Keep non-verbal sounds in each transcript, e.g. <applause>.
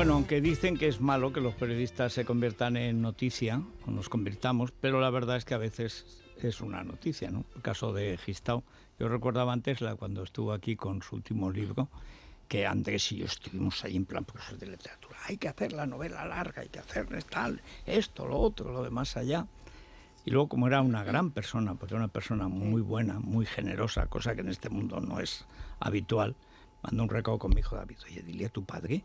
Bueno, aunque dicen que es malo que los periodistas se conviertan en noticia, o nos convirtamos, pero la verdad es que a veces es una noticia, ¿no? El caso de Gistau. Yo recordaba antes, la, cuando estuvo aquí con su último libro, que Andrés y yo estuvimos ahí en plan es de literatura. Hay que hacer la novela larga, hay que hacer tal, esto, lo otro, lo demás allá. Y luego, como era una gran persona, porque era una persona muy buena, muy generosa, cosa que en este mundo no es habitual, mandó un recado con mi hijo David. Oye, dile a tu padre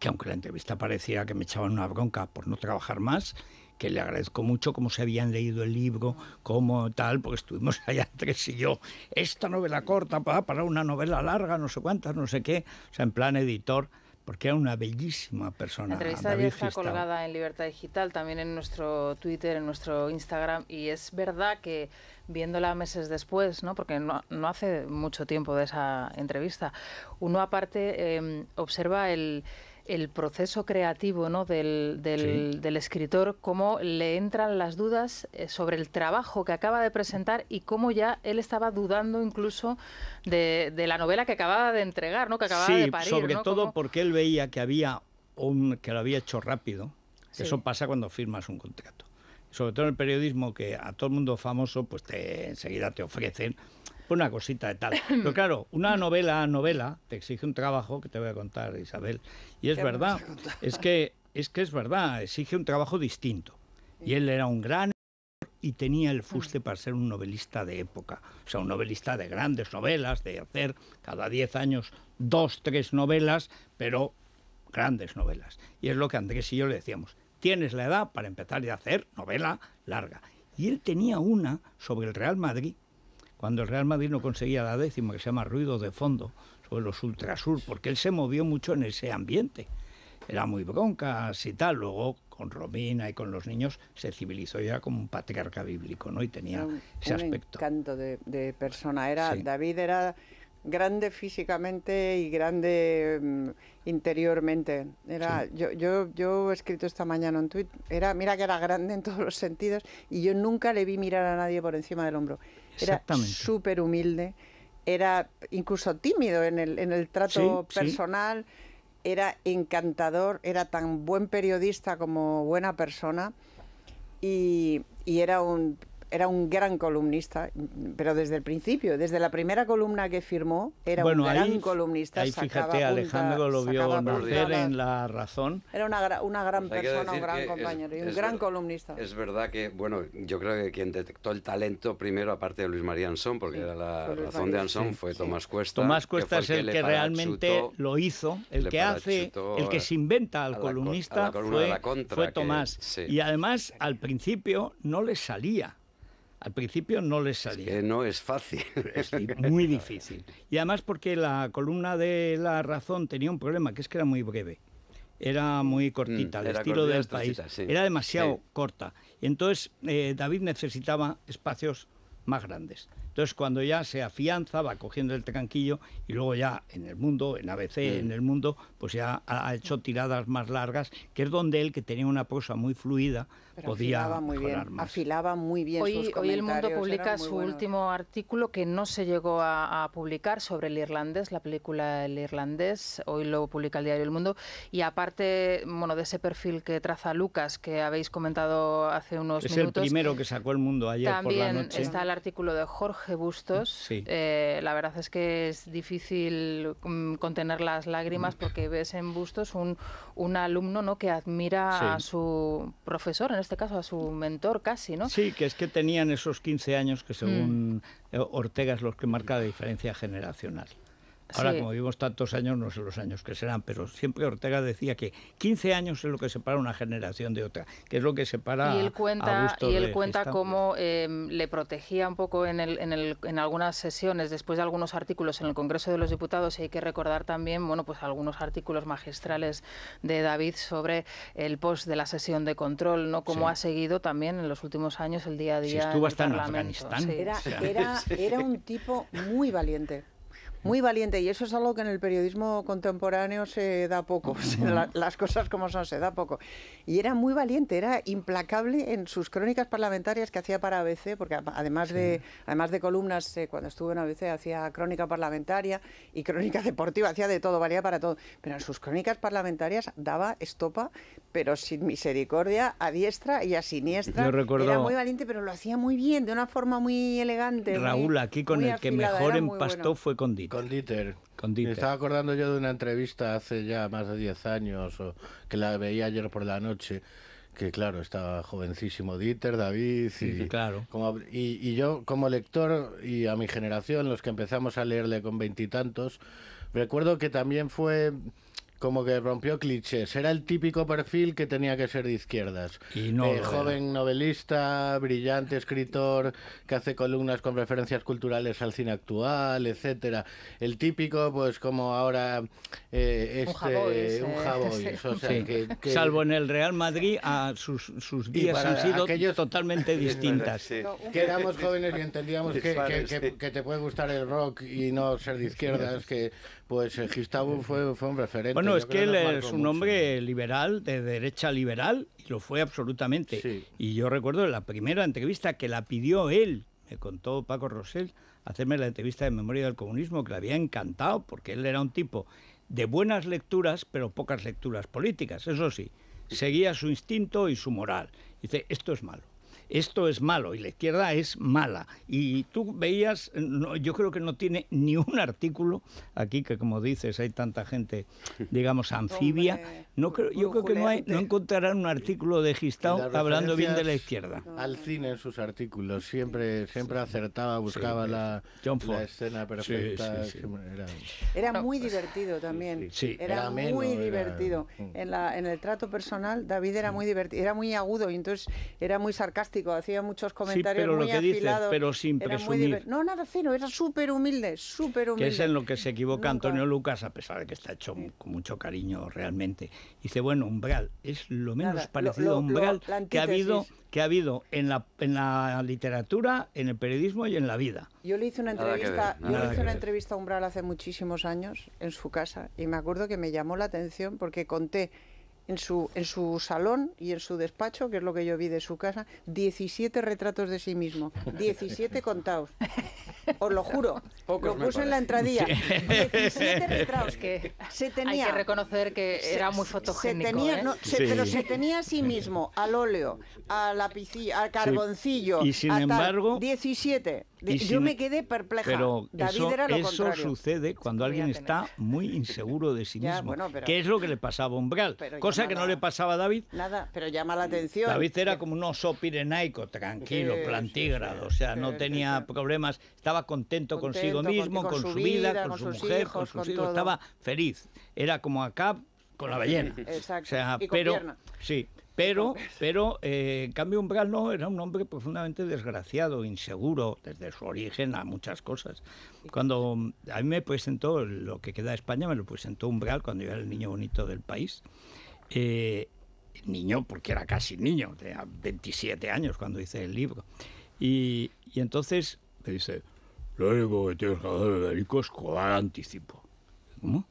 que aunque la entrevista parecía que me echaban una bronca por no trabajar más, que le agradezco mucho cómo se habían leído el libro, cómo tal, porque estuvimos <laughs> allá tres y yo, esta novela corta para, una novela larga, no sé cuántas, no sé qué, o sea, en plan editor, porque era una bellísima persona. La entrevista ya está colgada en Libertad Digital, también en nuestro Twitter, en nuestro Instagram, y es verdad que viéndola meses después, ¿no? porque no, hace mucho tiempo de esa entrevista, uno aparte em, observa el el proceso creativo ¿no? del, del, escritor, cómo le entran las dudas eh, sobre el trabajo que acaba de presentar y cómo ya él estaba dudando incluso de, de la novela que acababa de entregar, ¿no? que acababa de parir. Sobre todo porque él veía que había un, que lo había hecho rápido. Eso pasa cuando firmas un contrato. Sobre todo en el periodismo, que a todo el mundo famoso, pues te, enseguida te ofrecen una cosita de tal. <laughs> Pero claro, una novela, novela, te exige un trabajo que te voy a contar, Isabel. Y es verdad, es que, es que es verdad, exige un trabajo distinto. Y él era un gran y tenía el mm. fuste para ser un novelista de época, o sea, un novelista de grandes novelas, de hacer cada 10 años dos, tres novelas, pero grandes novelas. Y es lo que Andrés y yo le decíamos, tienes la edad para empezar a hacer novela larga. Y él tenía una sobre el Real Madrid cuando el Real Madrid no conseguía la décima, que se llama ruido de fondo, sobre los ultrasur, porque él se movió mucho en ese ambiente. Era muy bronca, y tal. Luego, con Romina y con los niños, se civilizó ya como un patriarca bíblico, ¿no? Y tenía ese aspecto. Un encanto de, persona. Era, David era grande físicamente y grande mm, interiormente. Era, yo, yo, yo, he escrito esta mañana un tuit, era, mira que era grande en <laughs> todos los sentidos y yo nunca le vi mirar a nadie por encima del hombro. Era súper humilde, era incluso tímido en el, en el trato personal, era encantador, era tan buen periodista como buena persona. Y, y, era un era un gran columnista, pero desde el principio, desde la primera columna que firmó, era un gran columnista. Ahí fíjate, Alejandro lo vio en La Razón. Era una, una gran pues persona, un gran compañero y un gran columnista. Es verdad que, bueno, yo creo que quien detectó el talento primero, aparte de Luis María Ansón, porque era la razón de Ansón, fue Tomás Cuesta. Tomás Cuesta es el que, que realmente lo hizo, el que hace, el que se inventa al columnista fue, Tomás. Y además, al principio no le salía. Al principio no les salía. no es fácil. Es muy difícil. Y además porque la columna de La Razón tenía un problema, que es que era muy breve. Era muy mm, cortita, el estilo del país. Era demasiado corta. entonces eh, David necesitaba espacios más grandes. Entonces cuando ya se afianza, va cogiendo el tranquillo y luego ya en el mundo, en ABC, mm. en el mundo, pues ya ha hecho tiradas más largas, que es donde él, que tenía una prosa muy fluida, podía afilaba muy bien. Afilaba Hoy, el mundo publica su último artículo que no se llegó a, publicar sobre el irlandés, la película El irlandés. Hoy lo publica el diario El Mundo. Y aparte, bueno, de ese perfil que traza Lucas, que habéis comentado hace unos minutos. Es el primero que sacó el mundo ayer también está el artículo de Jorge Bustos. Eh, la verdad es que es difícil mm, contener las lágrimas porque ves en Bustos un, un alumno ¿no? que admira a su profesor en este este caso a su mentor casi, ¿no? Sí, que es que tenían esos 15 años que según mm. eh, Ortega es los que marca la diferencia generacional. Ahora, como vivimos tantos años, no sé los años que serán, pero siempre Ortega decía que 15 años es lo que separa una generación de otra, que es lo que separa y él cuenta, Y él cuenta cómo em, le protegía un poco en, el, en, algunas sesiones, después de algunos artículos en el Congreso de los Diputados, y hay que recordar también bueno, pues algunos artículos magistrales de David sobre el post de la sesión de control, ¿no? cómo ha seguido también en los últimos años el día a día. Si estuvo hasta en Afganistán. <laughs> era un tipo muy valiente. Muy valiente, y eso es algo que en el periodismo contemporáneo se da poco, <laughs> las cosas como son, se da poco. Y era muy valiente, era implacable en sus crónicas parlamentarias que hacía para ABC, porque además de, además de columnas, eh, cuando estuvo en ABC hacía crónica parlamentaria y crónica <laughs> deportiva, hacía de todo, valía para todo. Pero en sus crónicas parlamentarias daba estopa, pero sin misericordia, a diestra y a siniestra. Era muy valiente, pero lo hacía muy bien, de una forma muy elegante. Raúl, aquí con el que mejor empastó fue con con Dieter. Me estaba acordando yo de una entrevista hace ya más de 10 años, o, que la veía ayer por la noche, que claro, estaba jovencísimo Dieter, David, y, claro. y, yo como lector y a mi generación, los que empezamos a leerle con veintitantos, recuerdo que también fue como que rompió clichés. Era el típico perfil que tenía que ser de izquierdas. Y eh, joven novelista, brillante escritor, que hace columnas con referencias culturales al cine actual, etcétera. El típico, pues como ahora eh, un este, jaboy. <laughs> salvo en el Real Madrid, sus, sus días han sido totalmente <laughs> distintas. Que éramos jóvenes y entendíamos que, que, te puede gustar el rock y no ser de izquierdas, que pues el eh, Gustavo fue, un referente. Bueno, es que él es un hombre liberal, de derecha liberal, y lo fue absolutamente. Y yo recuerdo la primera entrevista que la pidió él, me contó Paco Rosell, hacerme la entrevista de Memoria del Comunismo, que le había encantado, porque él era un tipo de buenas lecturas, pero pocas lecturas políticas, eso sí. Seguía su instinto y su moral. Dice, esto es malo esto es malo y la izquierda es mala. Y tú veías, yo creo que no tiene <laughs> ni un artículo aquí que como dices hay tanta gente, digamos anfibia. no creo, yo creo que no, hay, no encontrarán un artículo de Gistão hablando bien de la izquierda. Al cine sus artículos siempre siempre acertaba, buscaba la, escena perfecta. era, muy divertido también. Era, muy divertido. En, la, en el trato personal David era muy divertido, era muy agudo y entonces era muy sarcástico hacía muchos comentarios. pero lo que afilados, pero sin presumir. No, nada fino, era súper humilde, súper humilde. Que es en lo que se equivoca Antonio Lucas, a pesar de que está hecho con mucho cariño realmente. Dice, bueno, umbral, es lo menos parecido a umbral que ha habido que ha habido en la, literatura, en el periodismo y en la vida. Yo le hice una entrevista, yo hice una entrevista a Umbral hace muchísimos años en su casa y me acuerdo que me llamó la atención porque conté en su, en su salón y en su despacho, que es lo que yo vi de su casa, 17 retratos de sí mismo. 17 contados. Os lo juro. lo puse en la entradilla. 17 <laughs> retratos. que se tenía, hay que reconocer que era muy fotogénico. ¿eh? Se tenía, no, Pero se tenía a sí mismo, al óleo, a la al carboncillo. embargo. 17 yo me quedé perpleja. Pero eso, era lo eso sucede cuando alguien está muy inseguro de sí <laughs> mismo, qué que es lo que le pasaba a Umbral, cosa que no le pasaba a David. Nada, pero llama la atención. David era como un oso pirenaico, tranquilo, plantígrado, o sea, no tenía problemas, estaba contento, consigo mismo, con, su vida, con, su mujer, con sus hijos, estaba feliz. Era como acá con la ballena. <laughs> Exacto. O sea, pero, Sí. Pero, <laughs> pero eh, en cambio, Umbral no era un hombre profundamente desgraciado, inseguro, desde su origen a muchas cosas. Cuando mm, a mí me presentó lo que queda de España, me lo presentó Umbral cuando yo era el niño bonito del país. Eh, niño, porque era casi niño, tenía 27 años cuando hice el libro. Y, entonces me dice: Lo único que tienes que hacer, Federico, es cobrar anticipo. ¿Cómo?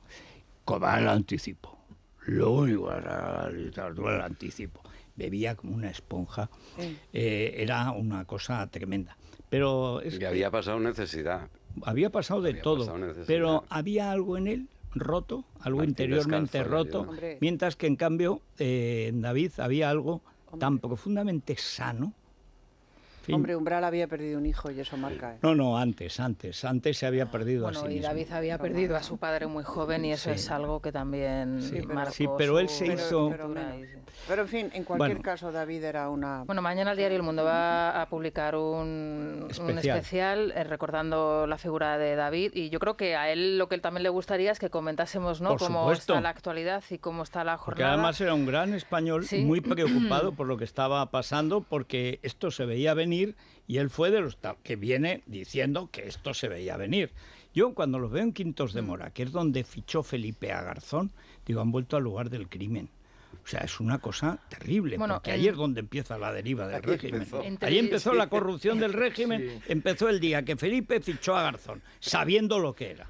Cobrar anticipo lo único era el anticipo. Bebía como una esponja, eh, era una cosa tremenda. Pero había pasado necesidad. Había pasado de todo, pero había algo en él roto, algo interiormente roto, mientras que en cambio eh, en David había algo tan profundamente sano Hombre, Umbral había perdido un hijo y eso marca. ¿eh? No, no, antes, antes. Antes se había ah, perdido a sí y David había perdido a su padre muy joven y eso es algo que también sí, Sí, pero él se hizo... Pero, en fin, en cualquier caso, David era una... Bueno, mañana el diario El Mundo va a publicar un especial. Eh, recordando la figura de David y yo creo que a él lo que él también le gustaría es que comentásemos ¿no? cómo está la actualidad y cómo está la jornada. Porque además era un gran español muy <clears throat> preocupado por lo que estaba pasando porque esto se veía venir y él fue de los que viene diciendo que esto se veía venir. Yo cuando los veo en Quintos de Mora, que es donde fichó Felipe Agarzón Garzón, digo, han vuelto al lugar del crimen. O sea, es una cosa terrible, bueno, porque ahí es donde empieza la deriva del régimen. Ahí empezó la corrupción del <laughs> régimen, empezó el día que Felipe fichó a Garzón, sabiendo lo que era.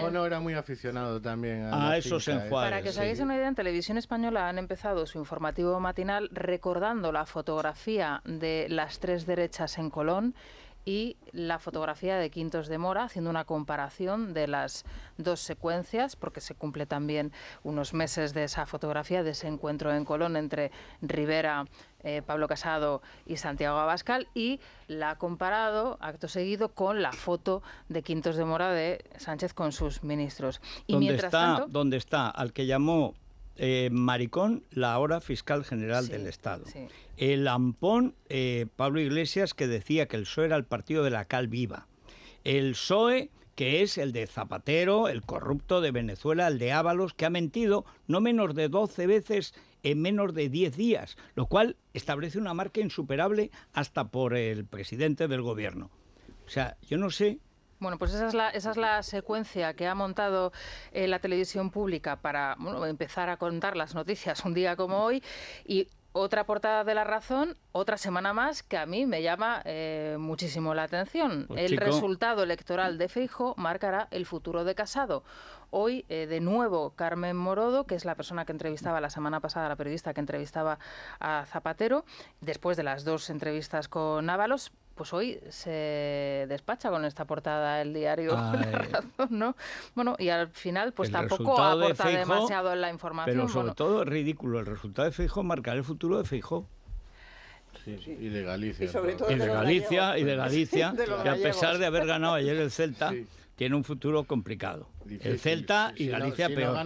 Bueno, era muy aficionado también a, ah, esos ¿eh? Para que os hagáis una idea, en Televisión Española han empezado su informativo matinal recordando la fotografía de las tres derechas en Colón, y la fotografía de Quintos de Mora, haciendo una comparación de las dos secuencias, porque se cumple también unos meses de esa fotografía, de ese encuentro en Colón entre Rivera, eh, Pablo Casado y Santiago Abascal, y la ha comparado, acto seguido, con la foto de Quintos de Mora de Sánchez con sus ministros. Y está, ¿Dónde está? Al que llamó eh, maricón, la hora fiscal general del Estado. El Ampón, eh, Pablo Iglesias, que decía que el PSOE era el partido de la cal viva. El PSOE, que es el de Zapatero, el corrupto de Venezuela, el de Ábalos, que ha mentido no menos de 12 veces en menos de 10 días, lo cual establece una marca insuperable hasta por el presidente del gobierno. O sea, yo no sé bueno, pues esa es la, secuencia que ha montado eh, la televisión pública para empezar a contar las noticias un día como hoy. Y otra portada de La Razón, otra semana más, que a mí me llama eh, muchísimo la atención. Pues el resultado electoral de Feijo marcará el futuro de Casado. Hoy, eh, de nuevo, Carmen Morodo, que es la persona que entrevistaba la semana pasada, la periodista que entrevistaba a Zapatero, después de las dos entrevistas con Ábalos, pues hoy se despacha con esta portada el diario <laughs> razón, ¿no? Bueno, y al final pues tampoco ha aportado demasiado en la información. Pero sobre todo es ridículo, el resultado de Feijóo marcará el futuro de Feijóo. Sí, sí. Y de Galicia. Y, de, Galicia, y de Galicia, <laughs> que a pesar de haber ganado ayer el Celta, tiene un futuro complicado. El Celta y Galicia peor.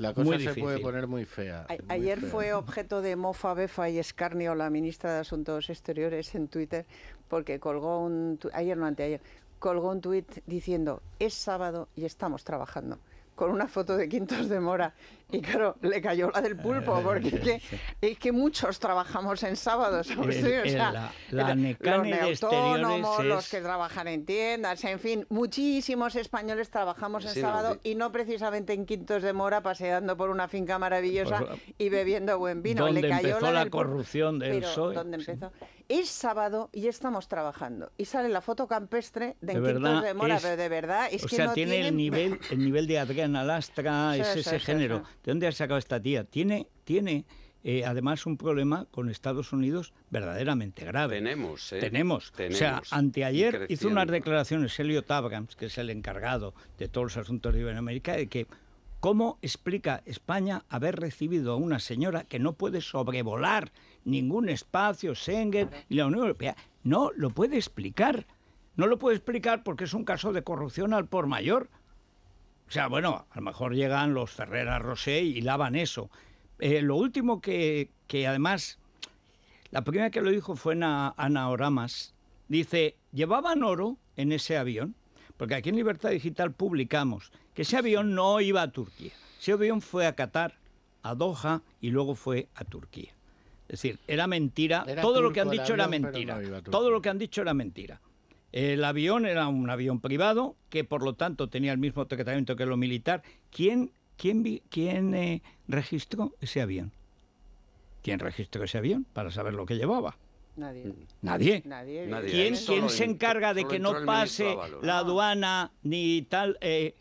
La cosa se puede poner muy fea. ayer fue objeto de mofa, befa y escarnio la ministra de Asuntos Exteriores en Twitter porque colgó un... Ayer no, anteayer. Colgó un tuit diciendo, es sábado y estamos trabajando con una foto de Quintos de Mora. Y claro, le cayó la del pulpo, ah, porque es que, muchos trabajamos en sábados. <laughs> los neautónomos, los que trabajan en tiendas, en fin, muchísimos españoles trabajamos en sábado y no precisamente en Quintos de Mora paseando por una finca maravillosa pues, y bebiendo buen vino. Donde cayó empezó la, corrupción del PSOE. ¿Dónde empezó? es sábado y estamos trabajando. Y sale la foto campestre de, que verdad, de Mora, pero de verdad o sea, tiene el nivel, <laughs> el nivel de Adriana Lastra, es ese género. ¿De dónde ha sacado esta tía? Tiene, tiene eh, además un problema con Estados Unidos verdaderamente grave. Tenemos, ¿eh? Tenemos. O sea, anteayer hizo unas declaraciones Elliot Abrams, que es el encargado de todos los asuntos de Iberoamérica, de que cómo explica España haber recibido a una señora que no puede sobrevolar ningún espacio Schengen y la Unión Europea. No lo puede explicar. No lo puede explicar porque es un caso de corrupción al por mayor. O sea, bueno, a lo mejor llegan los Ferreras Rosé y lavan eso. Eh, lo último que, además, la primera que lo dijo fue Ana, Ana Oramas, dice, llevaban oro en ese avión, porque aquí en Libertad Digital publicamos que ese avión no iba a Turquía, ese avión fue a Qatar, a Doha y luego fue a Turquía. Es decir, era mentira. todo, lo que han dicho era mentira. todo lo que han dicho era mentira. El avión era un avión privado que, por lo tanto, tenía el mismo tratamiento que lo militar. ¿Quién, quién, quién eh, registró ese avión? ¿Quién registró ese avión para saber lo que llevaba? Nadie. Nadie. Nadie. ¿Quién, se encarga de que no pase la aduana ni tal? Eh,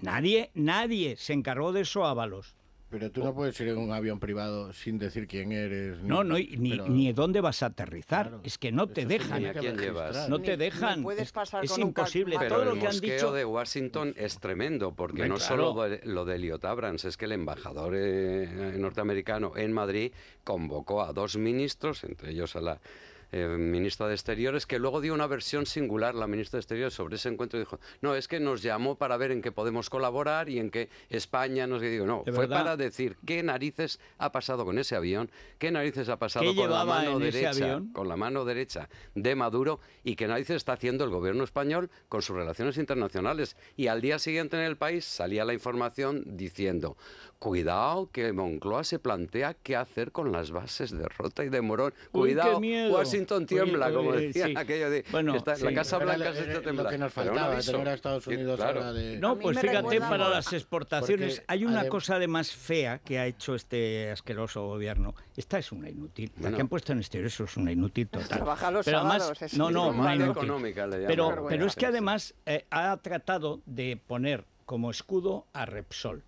nadie, nadie se encargó de eso Ábalos. Pero tú no puedes ir en un avión privado sin decir quién eres. No, no, ni, dónde vas a aterrizar. es que no te dejan. ¿A quién llevas? No te dejan. puedes pasar es, imposible. Pero Todo lo que han dicho... de Washington es tremendo, porque no solo lo de Elliot Abrams, es que el embajador eh, norteamericano en Madrid convocó a dos ministros, entre ellos a la eh, ministra de Exteriores, que luego dio una versión singular la ministra de Exteriores sobre ese encuentro y dijo, no, es que nos llamó para ver en qué podemos colaborar y en qué España nos... Digo, no, fue para decir qué narices ha pasado con ese avión, qué narices ha pasado con la, mano derecha, con la mano derecha de Maduro y qué narices está haciendo el gobierno español con sus relaciones internacionales. Y al día siguiente en el país salía la información diciendo, cuidado que Moncloa se plantea qué hacer con las bases de Rota y de Morón. Cuidado, Washington tiembla, como decía aquello de bueno, la Casa Blanca se está temblando. Lo que nos faltaba, tener a Estados Unidos ahora de... No, pues fíjate, para las exportaciones hay una cosa además fea que ha hecho este asqueroso gobierno. Esta es una inútil. La que han puesto en eso es una inútil total. Trabaja pero es no, no, pero, pero es que además eh, ha tratado de poner como escudo a Repsol.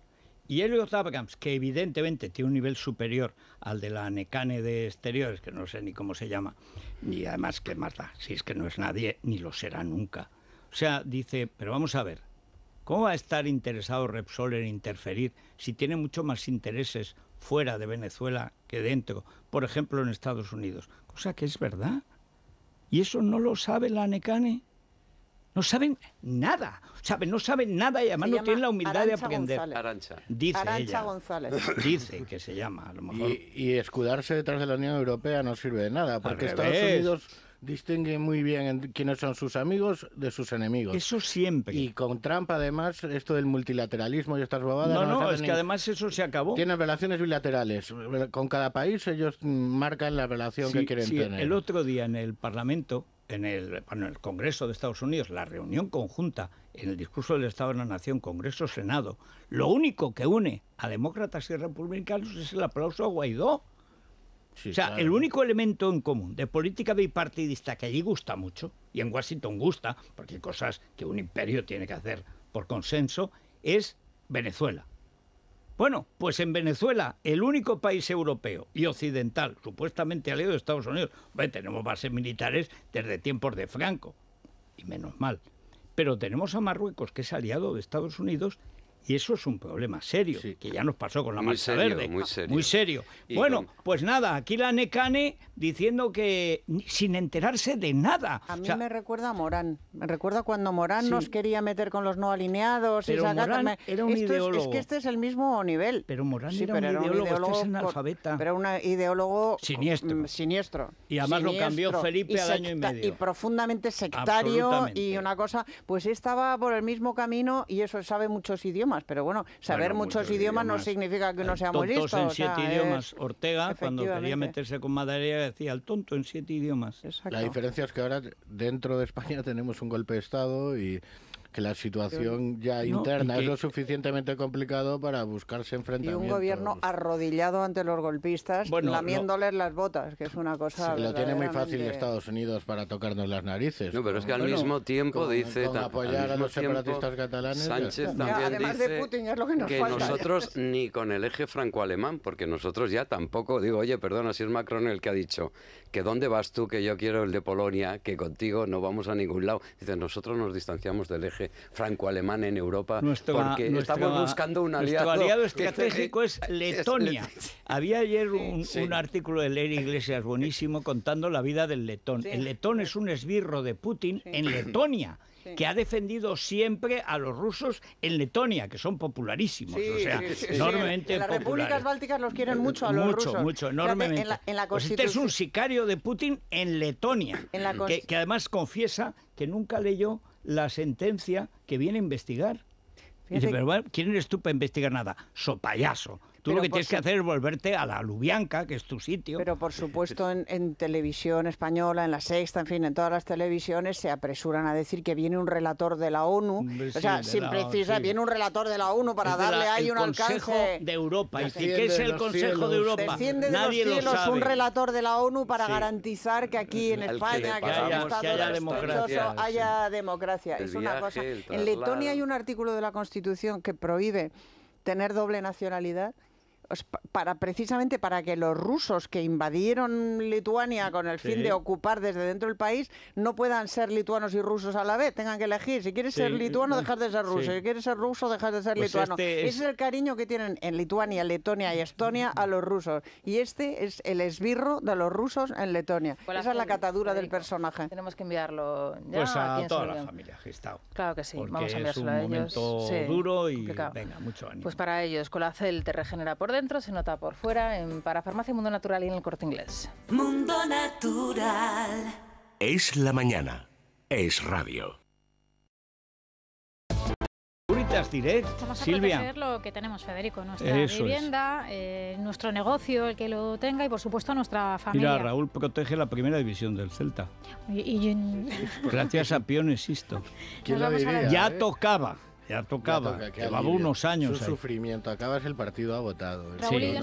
Y Elliot Abrams, que evidentemente tiene un nivel superior al de la Necane de exteriores, que no sé ni cómo se llama, y además que mata, si es que no es nadie, ni lo será nunca. O sea, dice, pero vamos a ver, ¿cómo va a estar interesado Repsol en interferir si tiene mucho más intereses fuera de Venezuela que dentro, por ejemplo en Estados Unidos? Cosa que es verdad. Y eso no lo sabe la Necane. No saben nada. ¿saben? No saben nada y además no tienen la humildad de aprender. Arancha. Dice Arancha González. Dice que se llama, a lo mejor. Y, escudarse detrás de la Unión Europea no sirve de nada, porque Estados Unidos distingue muy bien quiénes son sus amigos de sus enemigos. Eso siempre. Y con Trump, además, esto del multilateralismo y estas bobadas. No, no, es que además eso se acabó. Tienen relaciones bilaterales. Con cada país ellos marcan la relación que quieren tener. El otro día en el Parlamento en el, bueno, el Congreso de Estados Unidos, la reunión conjunta en el discurso del Estado de la Nación, Congreso-Senado, lo único que une a demócratas y republicanos es el aplauso a Guaidó. o sea, el único elemento en común de política bipartidista que allí gusta mucho, y en Washington gusta, porque hay cosas que un imperio tiene que hacer por consenso, es Venezuela. Bueno, pues en Venezuela, el único país europeo y occidental supuestamente aliado de Estados Unidos, tenemos bases militares desde tiempos de Franco, y menos mal. Pero tenemos a Marruecos, que es aliado de Estados Unidos, y eso es un problema serio, que ya nos pasó con la marcha verde. Muy ah, serio. Muy serio. bueno, pues nada, aquí la Necane diciendo que sin enterarse de nada. A mí me recuerda a Morán. Me recuerda cuando Morán nos quería meter con los no alineados. Es, que este es el mismo nivel. Pero Morán era, un ideólogo, este un ideólogo mm, siniestro. Y además lo cambió Felipe al año y medio. Y profundamente sectario y una cosa. Pues estaba por el mismo camino y eso sabe muchos idiomas pero bueno, saber muchos, idiomas, no significa que uno eh, sea listos en siete eh, idiomas. Ortega, cuando quería meterse con Madariaga, decía el tonto en siete idiomas. La diferencia es que ahora dentro de España <laughs> tenemos un golpe de Estado y que la situación ya interna es lo suficientemente complicado para buscarse enfrentamientos. Y un gobierno arrodillado ante los golpistas, lamiéndoles las botas, que es una cosa... Se lo tiene muy fácil Estados Unidos para tocarnos las narices. No, pero es que al mismo tiempo dice... Con apoyar a los separatistas catalanes... Sánchez también que, nosotros ni con el eje franco-alemán, porque nosotros ya tampoco... Digo, oye, perdona, si es Macron el que ha dicho que dónde vas tú, que yo quiero el de Polonia, que contigo no vamos a ningún lado. Dice, nosotros nos distanciamos del eje franco-alemán en Europa porque estamos buscando un aliado. Nuestro aliado estratégico <laughs> es Letonia. Había ayer un, artículo de Iglesias buenísimo contando la vida del letón. El letón es un esbirro de Putin en Letonia que ha defendido siempre a los rusos en Letonia, que son popularísimos, o sea, enormemente En las repúblicas bálticas los quieren eh, mucho a los rusos. Mucho, mucho, enormemente. Pues este es un sicario de Putin en Letonia, que, que además confiesa que nunca leyó la sentencia que viene a investigar. Dice, pero bueno, ¿quién eres tú para investigar nada? ¡Sopayaso! payaso. Tú lo que tienes que hacer es volverte a la Lubianca, que es tu sitio. Pero por supuesto en, televisión española, en la sexta, en fin, en todas las televisiones se apresuran a decir que viene un relator de la ONU. o sea, sin precisar, viene un relator de la ONU para darle hay ahí un alcance. El Consejo de Europa. ¿Y qué es el Consejo de Europa? de Nadie los cielos un relator de la ONU para garantizar que aquí en España, que, que haya, que haya democracia. Haya democracia. Es una cosa. En Letonia hay un artículo de la Constitución que prohíbe tener doble nacionalidad para precisamente para que los rusos que invadieron Lituania con el fin de ocupar desde dentro del país no puedan ser lituanos y rusos a la vez, tengan que elegir, si quieres ser lituano mm, dejar de ser ruso, si quieres ser ruso dejar de ser pues lituano. Este Ese es el cariño que tienen en Lituania, Letonia y Estonia a los rusos y este es el esbirro de los rusos en Letonia. Esa es la catadura del personaje. Tenemos que enviarlo pues a, toda la familia, Claro que sí, vamos a enviárselo a ellos. Es un momento duro y venga, mucho ánimo. Pues para ellos, Colacel te regenera por dentro, se nota por fuera en Parafarmacia Mundo Natural y en el corte inglés. Mundo Natural. Es la mañana. Es radio. Direct, Vamos a Silvia. lo que tenemos, Federico, nuestra vivienda, eh, nuestro negocio, el que lo tenga y por supuesto nuestra familia. Mira, Raúl protege la primera división del Celta. Gracias a Pion Existo. ya eh? tocaba. Ya tocaba, llevaba unos años. Un sufrimiento, acabas el partido agotado. ¿eh?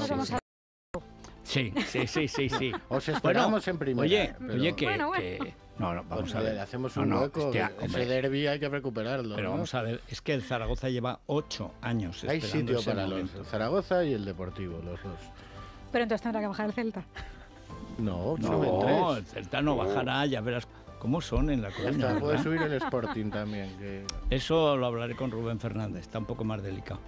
sí, Sí, sí, sí, sí, <laughs> Os esperamos en primera. Oye, oye que, No, no, vamos a ver. hacemos un no, hueco. ese hay que recuperarlo. Pero vamos a ver, es que el Zaragoza lleva ocho años Hay sitio para momento. los Zaragoza y el Deportivo, los dos. Pero entonces tendrá que bajar el Celta. No, no, el Celta no bajará, ya verás ¿Cómo son en la coña? Puede subir el Sporting también. Eso lo hablaré con Rubén Fernández, está un poco más delicado.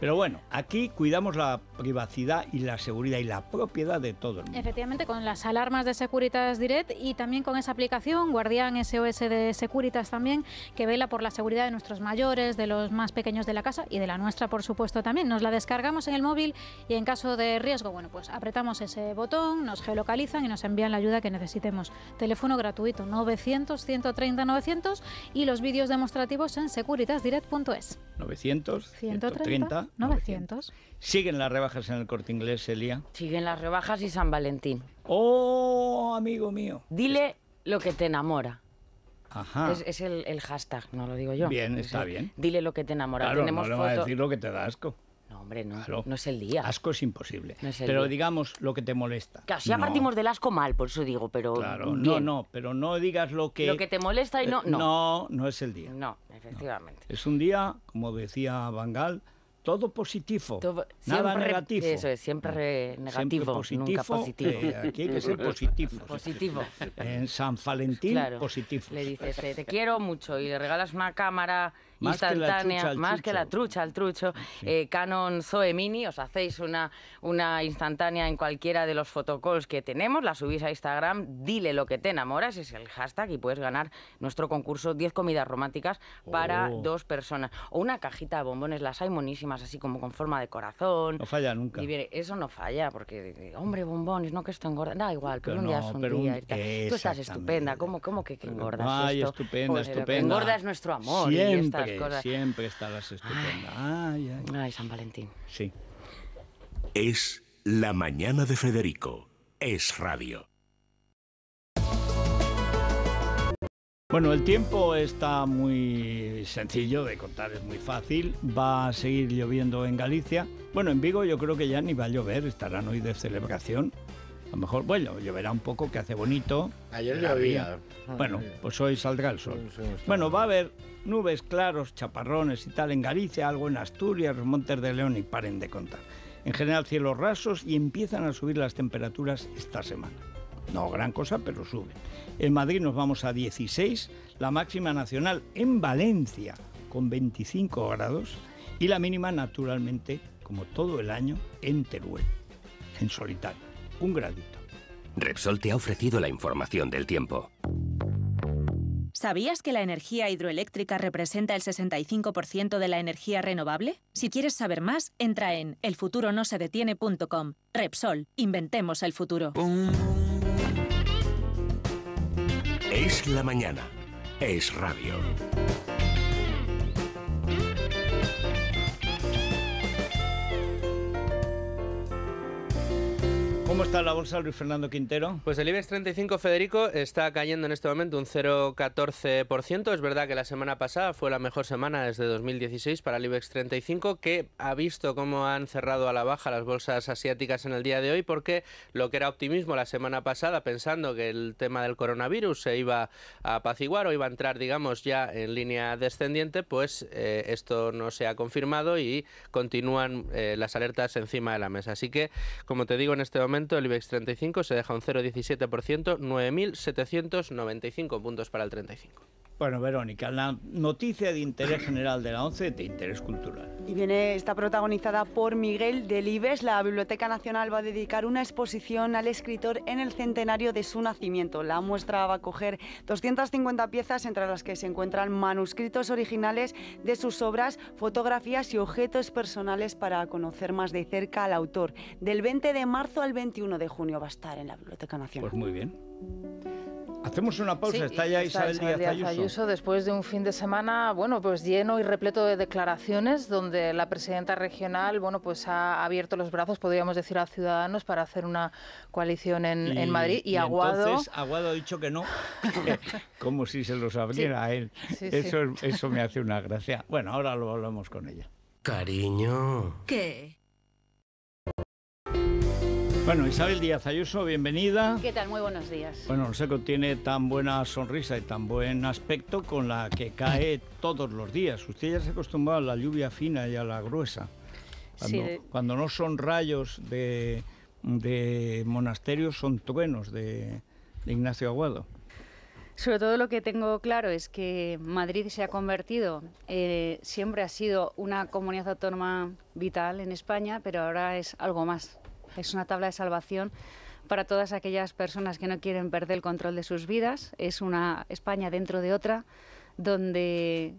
Pero bueno, aquí cuidamos la privacidad y la seguridad y la propiedad de todo el mundo. Efectivamente, con las alarmas de Securitas Direct y también con esa aplicación Guardián SOS de Securitas también, que vela por la seguridad de nuestros mayores, de los más pequeños de la casa y de la nuestra, por supuesto, también. Nos la descargamos en el móvil y en caso de riesgo, bueno, pues apretamos ese botón, nos geolocalizan y nos envían la ayuda que necesitemos. Teléfono gratuito 900 130 900 y los vídeos demostrativos en securitasdirect.es. 900 130 900. ¿Siguen las rebajas en el corte inglés, Elia? Siguen las rebajas y San Valentín. ¡Oh, amigo mío! Dile lo que te enamora. Ajá. Es, el, hashtag, no lo digo yo. Bien, está bien. Dile lo que te enamora. Claro, no le a decir lo que te da asco. No, hombre, no. No es el día. Asco es imposible. pero digamos lo que te molesta. Claro, ya partimos del asco mal, por eso digo, pero. Claro, no, no, pero no digas lo que. Lo que te molesta y no. Eh, no, no, no es el día. No, efectivamente. Es un día, como decía Bangal, todo positivo, nada negativo. Eso es, siempre negativo, nunca eh, positivo. aquí hay que ser positivo. positivo. En San Valentín, positivo. Le dices, eh, te quiero mucho y le regalas una cámara instantánea, más que la trucha al trucho, eh, Canon Zoe Mini, os hacéis una, una instantánea en cualquiera de los fotocalls que tenemos, la subís a Instagram, dile lo que te enamoras, es el hashtag y puedes ganar nuestro concurso 10 comidas románticas para oh. dos personas. O una cajita de bombones, las hay monísimas así como con forma de corazón. No falla nunca. Y viene, eso no falla, porque, hombre, bombones, no que esto engorda. Da igual, pero, un día no, es un día. Tú estás estupenda, ¿cómo, cómo que, que engordas? Ay, estupenda, estupenda. Engorda es nuestro amor siempre, y estas cosas. Siempre estarás estupenda. Ay, ay, ay. ay, San Valentín. Sí. Es la mañana de Federico. Es radio. Bueno, el tiempo está muy sencillo de contar, es muy fácil. Va a seguir lloviendo en Galicia. Bueno, en Vigo yo creo que ya ni va a llover, estarán hoy de celebración. A lo mejor, bueno, lloverá un poco, que hace bonito. Ayer llovía. Ah, bueno, pues hoy saldrá el sol. Bueno, va a haber nubes claros, chaparrones y tal en Galicia, algo en Asturias, los Montes de León y paren de contar. En general cielos rasos y empiezan a subir las temperaturas esta semana. No, gran cosa, pero sube. En Madrid nos vamos a 16, la máxima nacional en Valencia con 25 grados y la mínima naturalmente, como todo el año, en Teruel, en solitario, un gradito. Repsol te ha ofrecido la información del tiempo. ¿Sabías que la energía hidroeléctrica representa el 65% de la energía renovable? Si quieres saber más, entra en elfuturonosedetiene.com. Repsol, inventemos el futuro. Es la mañana. Es radio. ¿Cómo está la bolsa, Luis Fernando Quintero? Pues el IBEX 35, Federico, está cayendo en este momento un 0,14%. Es verdad que la semana pasada fue la mejor semana desde 2016 para el IBEX 35, que ha visto cómo han cerrado a la baja las bolsas asiáticas en el día de hoy, porque lo que era optimismo la semana pasada, pensando que el tema del coronavirus se iba a apaciguar o iba a entrar, digamos, ya en línea descendiente, pues eh, esto no se ha confirmado y continúan eh, las alertas encima de la mesa. Así que, como te digo, en este momento el IBEX 35 se deja un 0,17%, 9.795 puntos para el 35. Bueno, Verónica, la noticia de interés general de la ONCE de interés cultural. Y viene, está protagonizada por Miguel Delibes. La Biblioteca Nacional va a dedicar una exposición al escritor en el centenario de su nacimiento. La muestra va a coger 250 piezas, entre las que se encuentran manuscritos originales de sus obras, fotografías y objetos personales para conocer más de cerca al autor. Del 20 de marzo al 21 de junio va a estar en la Biblioteca Nacional. Pues muy bien. Hacemos una pausa. está ya Isabel, Díaz, Ayuso. Después de un fin de semana, bueno, pues lleno y repleto de declaraciones, donde la presidenta regional, bueno, pues ha abierto los brazos, podríamos decir, a Ciudadanos para hacer una coalición en, Madrid. Y, Aguado. Aguado ha dicho que no, <laughs> como si se los abriera a él. eso, eso me hace una gracia. Bueno, ahora lo hablamos con ella. Cariño. ¿Qué? Bueno, Isabel Díaz Ayuso, bienvenida. ¿Qué tal? Muy buenos días. Bueno, no sé que tiene tan buena sonrisa y tan buen aspecto con la que cae todos los días. Usted ya se ha acostumbrado a la lluvia fina y a la gruesa. Cuando, cuando no son rayos de, de monasterios, son truenos de, de Ignacio Aguado. Sobre todo lo que tengo claro es que Madrid se ha convertido, eh, siempre ha sido una comunidad autónoma vital en España, pero ahora es algo más. Es una tabla de salvación para todas aquellas personas que no quieren perder el control de sus vidas. Es una España dentro de otra donde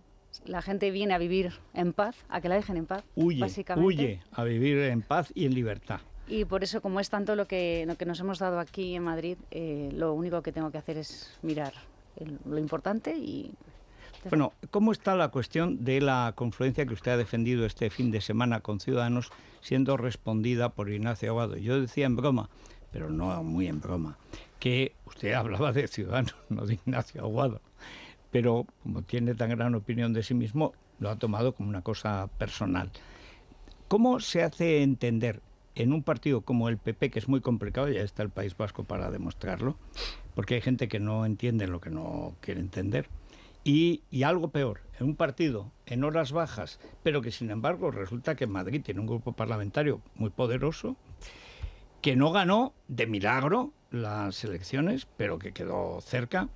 la gente viene a vivir en paz, a que la dejen en paz, huye, básicamente. Huye a vivir en paz y en libertad. Y por eso, como es tanto lo que, nos hemos dado aquí en Madrid, eh, lo único que tengo que hacer es mirar lo importante y bueno, ¿cómo está la cuestión de la confluencia que usted ha defendido este fin de semana con Ciudadanos siendo respondida por Ignacio Aguado? Yo decía en broma, pero no muy en broma, que usted hablaba de Ciudadanos, <laughs> no de Ignacio Aguado. Pero como tiene tan gran opinión de sí mismo, lo ha tomado como una cosa personal. ¿Cómo se hace entender en un partido como el PP, que es muy complicado, ya está el País Vasco para demostrarlo, porque hay gente que no entiende lo que no quiere entender? y, algo peor, en un partido en horas bajas, pero que sin embargo resulta que Madrid tiene un grupo parlamentario muy poderoso, que no ganó de milagro las elecciones, pero que quedó cerca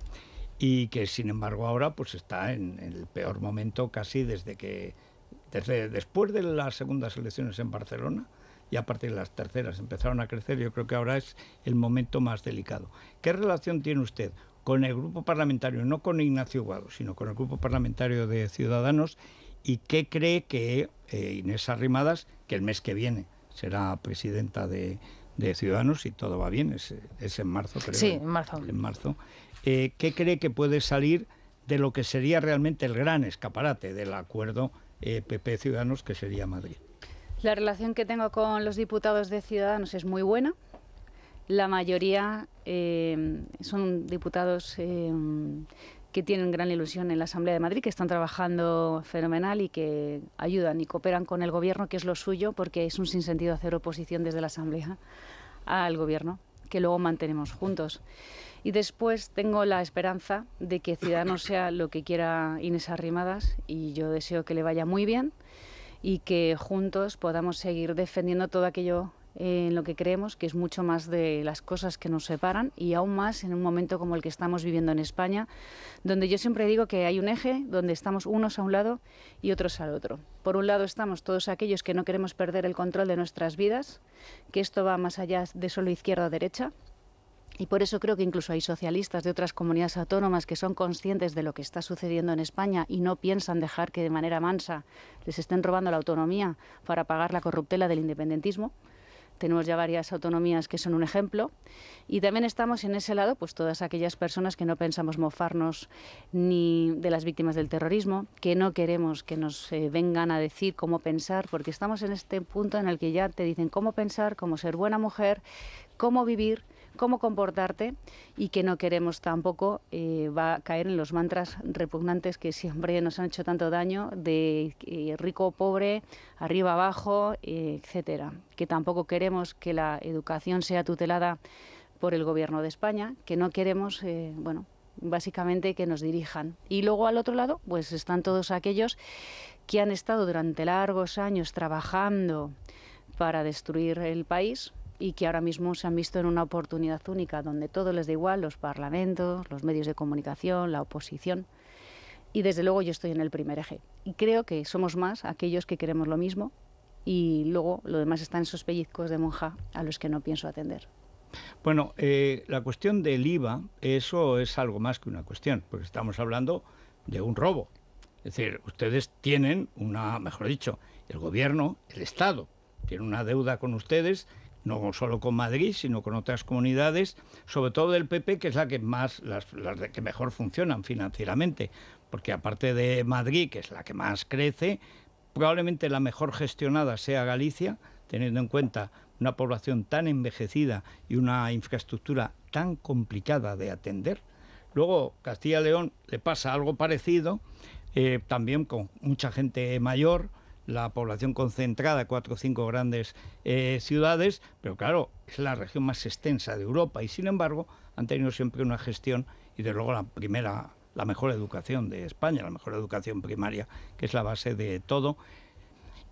y que sin embargo ahora pues está en, el peor momento casi desde que desde después de las segundas elecciones en Barcelona y a partir de las terceras empezaron a crecer, yo creo que ahora es el momento más delicado. ¿Qué relación tiene usted? con el grupo parlamentario, no con Ignacio Guado, sino con el grupo parlamentario de Ciudadanos, y qué cree que eh, Inés Arrimadas, que el mes que viene será presidenta de, Ciudadanos, y todo va bien, es, en marzo, creo. Sí, en marzo. En marzo. Eh, ¿Qué cree que puede salir de lo que sería realmente el gran escaparate del acuerdo PP eh, Ciudadanos, que sería Madrid? La relación que tengo con los diputados de Ciudadanos es muy buena la mayoría eh, son diputados eh, que tienen gran ilusión en la Asamblea de Madrid, que están trabajando fenomenal y que ayudan y cooperan con el Gobierno, que es lo suyo, porque es un sinsentido hacer oposición desde la Asamblea al Gobierno, que luego mantenemos juntos. Y después tengo la esperanza de que Ciudadanos sea lo que quiera Inés Arrimadas y yo deseo que le vaya muy bien y que juntos podamos seguir defendiendo todo aquello en lo que creemos, que es mucho más de las cosas que nos separan y aún más en un momento como el que estamos viviendo en España, donde yo siempre digo que hay un eje donde estamos unos a un lado y otros al otro. Por un lado estamos todos aquellos que no queremos perder el control de nuestras vidas, que esto va más allá de solo izquierda o derecha, y por eso creo que incluso hay socialistas de otras comunidades autónomas que son conscientes de lo que está sucediendo en España y no piensan dejar que de manera mansa les estén robando la autonomía para pagar la corruptela del independentismo. Tenemos ya varias autonomías que son un ejemplo y también estamos en ese lado, pues todas aquellas personas que no pensamos mofarnos ni de las víctimas del terrorismo, que no queremos que nos eh, vengan a decir cómo pensar, porque estamos en este punto en el que ya te dicen cómo pensar, cómo ser buena mujer, cómo vivir cómo comportarte y que no queremos tampoco eh, va a caer en los mantras repugnantes que siempre nos han hecho tanto daño de rico eh, rico pobre, arriba abajo, eh, etcétera. Que tampoco queremos que la educación sea tutelada por el gobierno de España, que no queremos, bueno, básicamente que nos dirijan. Y luego al otro lado, pues están todos aquellos que han estado durante largos años trabajando para destruir el país, y que ahora mismo se han visto en una oportunidad única donde todo les da igual, los parlamentos, los medios de comunicación, la oposición. Y desde luego yo estoy en el primer eje. Y creo que somos más aquellos que queremos lo mismo y luego lo demás están esos pellizcos de monja a los que no pienso atender. Bueno, eh, la cuestión del IVA, eso es algo más que una cuestión, porque estamos hablando de un robo. Es decir, ustedes tienen una, mejor dicho, el gobierno, el Estado, tiene una deuda con ustedes no solo con Madrid, sino con otras comunidades, sobre todo del PP, que es la que más, las, que mejor funcionan financieramente, porque aparte de Madrid, que es la que más crece, probablemente la mejor gestionada sea Galicia, teniendo en cuenta una población tan envejecida y una infraestructura tan complicada de atender. Luego Castilla León le pasa algo parecido, eh, también con mucha gente mayor, la población concentrada, cuatro o cinco grandes eh, ciudades, pero claro, es la región más extensa de Europa y sin embargo han tenido siempre una gestión y desde luego la primera, la mejor educación de España, la mejor educación primaria, que es la base de todo.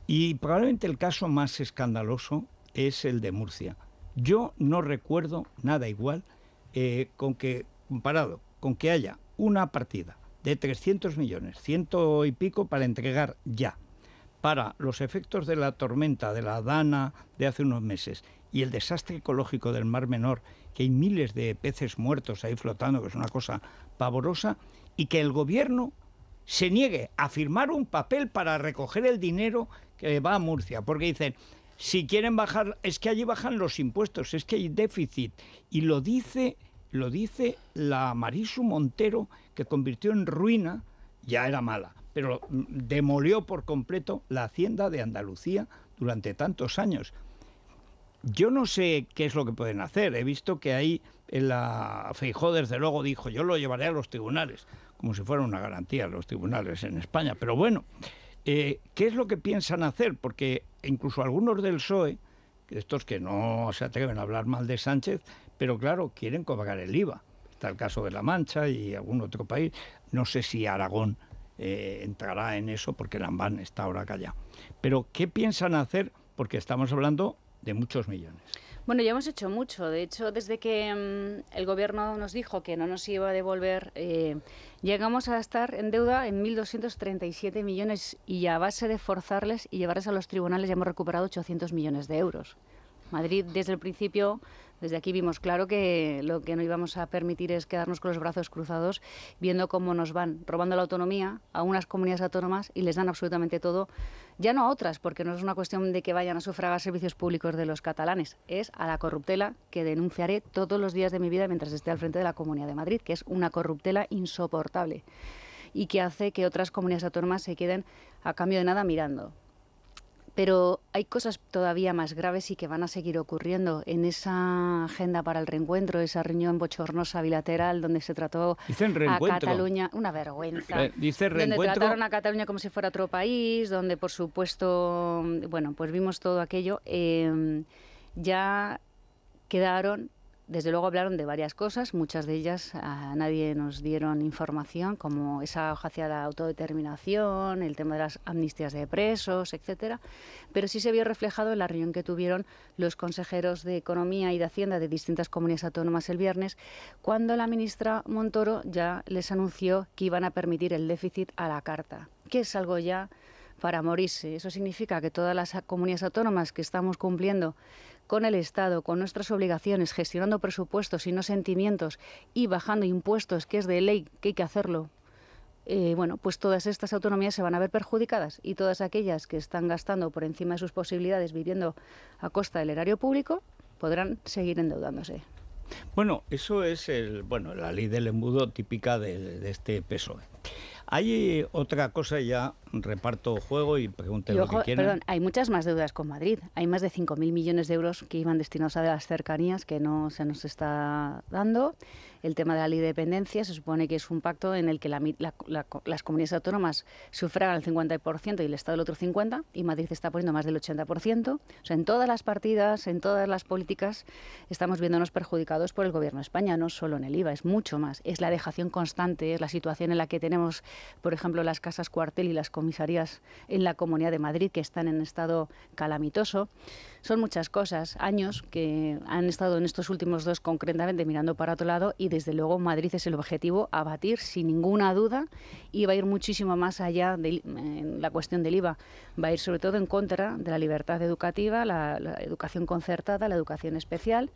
Y probablemente el caso más escandaloso es el de Murcia. Yo no recuerdo nada igual eh, con que, comparado con que haya una partida de 300 millones, ciento y pico para entregar ya, para los efectos de la tormenta de la Dana de hace unos meses y el desastre ecológico del Mar Menor, que hay miles de peces muertos ahí flotando, que es una cosa pavorosa, y que el gobierno se niegue a firmar un papel para recoger el dinero que va a Murcia, porque dicen, si quieren bajar, es que allí bajan los impuestos, es que hay déficit, y lo dice, lo dice la Marisu Montero, que convirtió en ruina, ya era mala, pero demolió por completo la hacienda de Andalucía durante tantos años. Yo no sé qué es lo que pueden hacer. He visto que ahí en la Feijó, desde luego, dijo, yo lo llevaré a los tribunales, como si fuera una garantía los tribunales en España. Pero bueno, eh, ¿qué es lo que piensan hacer? Porque incluso algunos del PSOE, estos que no se atreven a hablar mal de Sánchez, pero claro, quieren cobrar el IVA. Está el caso de La Mancha y algún otro país. No sé si Aragón eh, entrará en eso porque Lambán está ahora callado. Pero, ¿qué piensan hacer? Porque estamos hablando de muchos millones. Bueno, ya hemos hecho mucho. De hecho, desde que mm, el gobierno nos dijo que no nos iba a devolver, eh, llegamos a estar en deuda en 1.237 millones y a base de forzarles y llevarles a los tribunales ya hemos recuperado 800 millones de euros. Madrid desde el principio desde aquí vimos claro que lo que no íbamos a permitir es quedarnos con los brazos cruzados viendo cómo nos van robando la autonomía a unas comunidades autónomas y les dan absolutamente todo, ya no a otras, porque no es una cuestión de que vayan a sufragar servicios públicos de los catalanes, es a la corruptela que denunciaré todos los días de mi vida mientras esté al frente de la Comunidad de Madrid, que es una corruptela insoportable y que hace que otras comunidades autónomas se queden a cambio de nada mirando. Pero hay cosas todavía más graves y que van a seguir ocurriendo. En esa agenda para el reencuentro, esa reunión bochornosa bilateral donde se trató a Cataluña, una vergüenza. Eh, donde trataron a Cataluña como si fuera otro país, donde por supuesto, bueno, pues vimos todo aquello. Eh, ya quedaron desde luego hablaron de varias cosas, muchas de ellas a ah, nadie nos dieron información, como esa hoja hacia la autodeterminación, el tema de las amnistías de presos, etcétera, pero sí se vio reflejado en la reunión que tuvieron los consejeros de Economía y de Hacienda de distintas comunidades autónomas el viernes, cuando la ministra Montoro ya les anunció que iban a permitir el déficit a la carta, que es algo ya para morirse. Eso significa que todas las comunidades autónomas que estamos cumpliendo con el Estado, con nuestras obligaciones, gestionando presupuestos y no sentimientos y bajando impuestos, que es de ley, que hay que hacerlo, eh, bueno, pues todas estas autonomías se van a ver perjudicadas y todas aquellas que están gastando por encima de sus posibilidades viviendo a costa del erario público podrán seguir endeudándose. Bueno, eso es el, bueno, la ley del embudo típica de, de este PSOE. Hay otra cosa ya reparto juego y pregunten lo que Perdón, hay muchas más deudas con Madrid. Hay más de 5.000 millones de euros que iban destinados a las cercanías que no se nos está dando. El tema de la ley de dependencia se supone que es un pacto en el que las comunidades autónomas sufragan el 50% y el Estado el otro 50% y Madrid está poniendo más del 80%. O sea, en todas las partidas, en todas las políticas, estamos viéndonos perjudicados por el Gobierno de España, no solo en el IVA, es mucho más. Es la dejación constante, es la situación en la que tenemos, por ejemplo, las casas cuartel y las comisarías en la Comunidad de Madrid que están en estado calamitoso. Son muchas cosas, años que han estado en estos últimos dos concretamente mirando para otro lado y desde luego Madrid es el objetivo abatir sin ninguna duda y va a ir muchísimo más allá de la cuestión del IVA. Va a ir sobre todo en contra de la libertad educativa, la, la educación concertada, la educación especial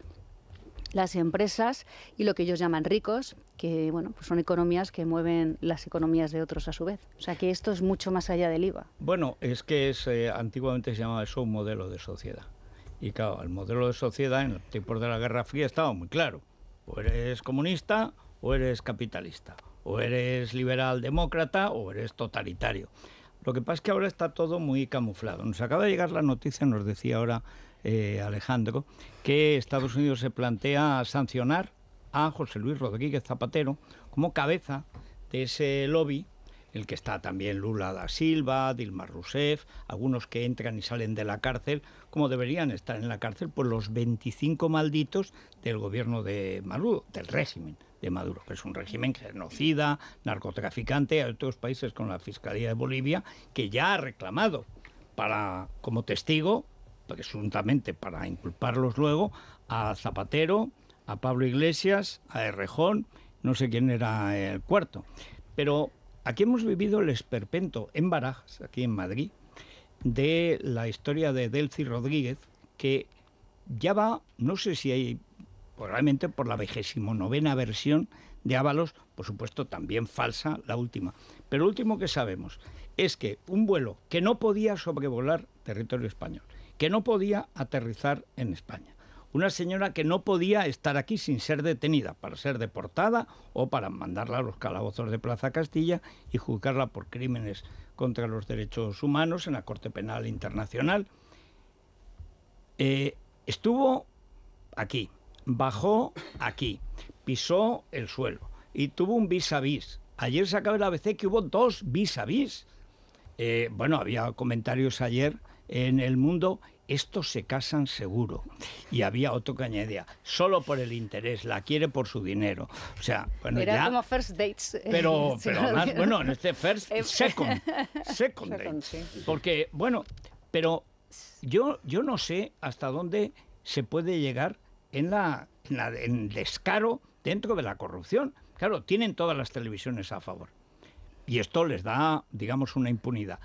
las empresas y lo que ellos llaman ricos, que bueno, pues son economías que mueven las economías de otros a su vez. O sea que esto es mucho más allá del IVA. Bueno, es que es, eh, antiguamente se llamaba eso un modelo de sociedad. Y claro, el modelo de sociedad en los tiempos de la Guerra Fría estaba muy claro. O eres comunista o eres capitalista. O eres liberal demócrata o eres totalitario. Lo que pasa es que ahora está todo muy camuflado. Nos acaba de llegar la noticia, nos decía ahora eh, Alejandro, que Estados Unidos se plantea sancionar a José Luis Rodríguez Zapatero como cabeza de ese lobby el que está también Lula da Silva, Dilma Rousseff, algunos que entran y salen de la cárcel, como deberían estar en la cárcel por los 25 malditos del gobierno de Maduro, del régimen de Maduro, que es un régimen genocida, narcotraficante, hay otros países con la Fiscalía de Bolivia que ya ha reclamado para como testigo presuntamente para inculparlos luego, a Zapatero, a Pablo Iglesias, a Errejón, no sé quién era el cuarto. Pero aquí hemos vivido el esperpento en Barajas, aquí en Madrid, de la historia de Delcy Rodríguez, que ya va, no sé si hay, probablemente pues por la vejésimo novena versión de Ábalos, por supuesto también falsa la última. Pero último que sabemos es que un vuelo que no podía sobrevolar territorio español, que no podía aterrizar en España, una señora que no podía estar aquí sin ser detenida, para ser deportada o para mandarla a los calabozos de Plaza Castilla y juzgarla por crímenes contra los derechos humanos en la Corte Penal Internacional. Eh, estuvo aquí, bajó aquí, pisó el suelo y tuvo un vis a vis. Ayer se acaba el ABC que hubo dos vis a vis. Eh, bueno, había comentarios ayer en el mundo, estos se casan seguro. Y había otro que añadía, solo por el interés, la quiere por su dinero. O sea, bueno, ya, first dates. Eh, pero, <laughs> pero bueno, en este first, eh, <laughs> second, second, Porque, bueno, pero yo, yo no sé hasta dónde se puede llegar en, la, en, en descaro dentro de la corrupción. Claro, tienen todas las televisiones a favor. Y esto les da, digamos, una impunidad.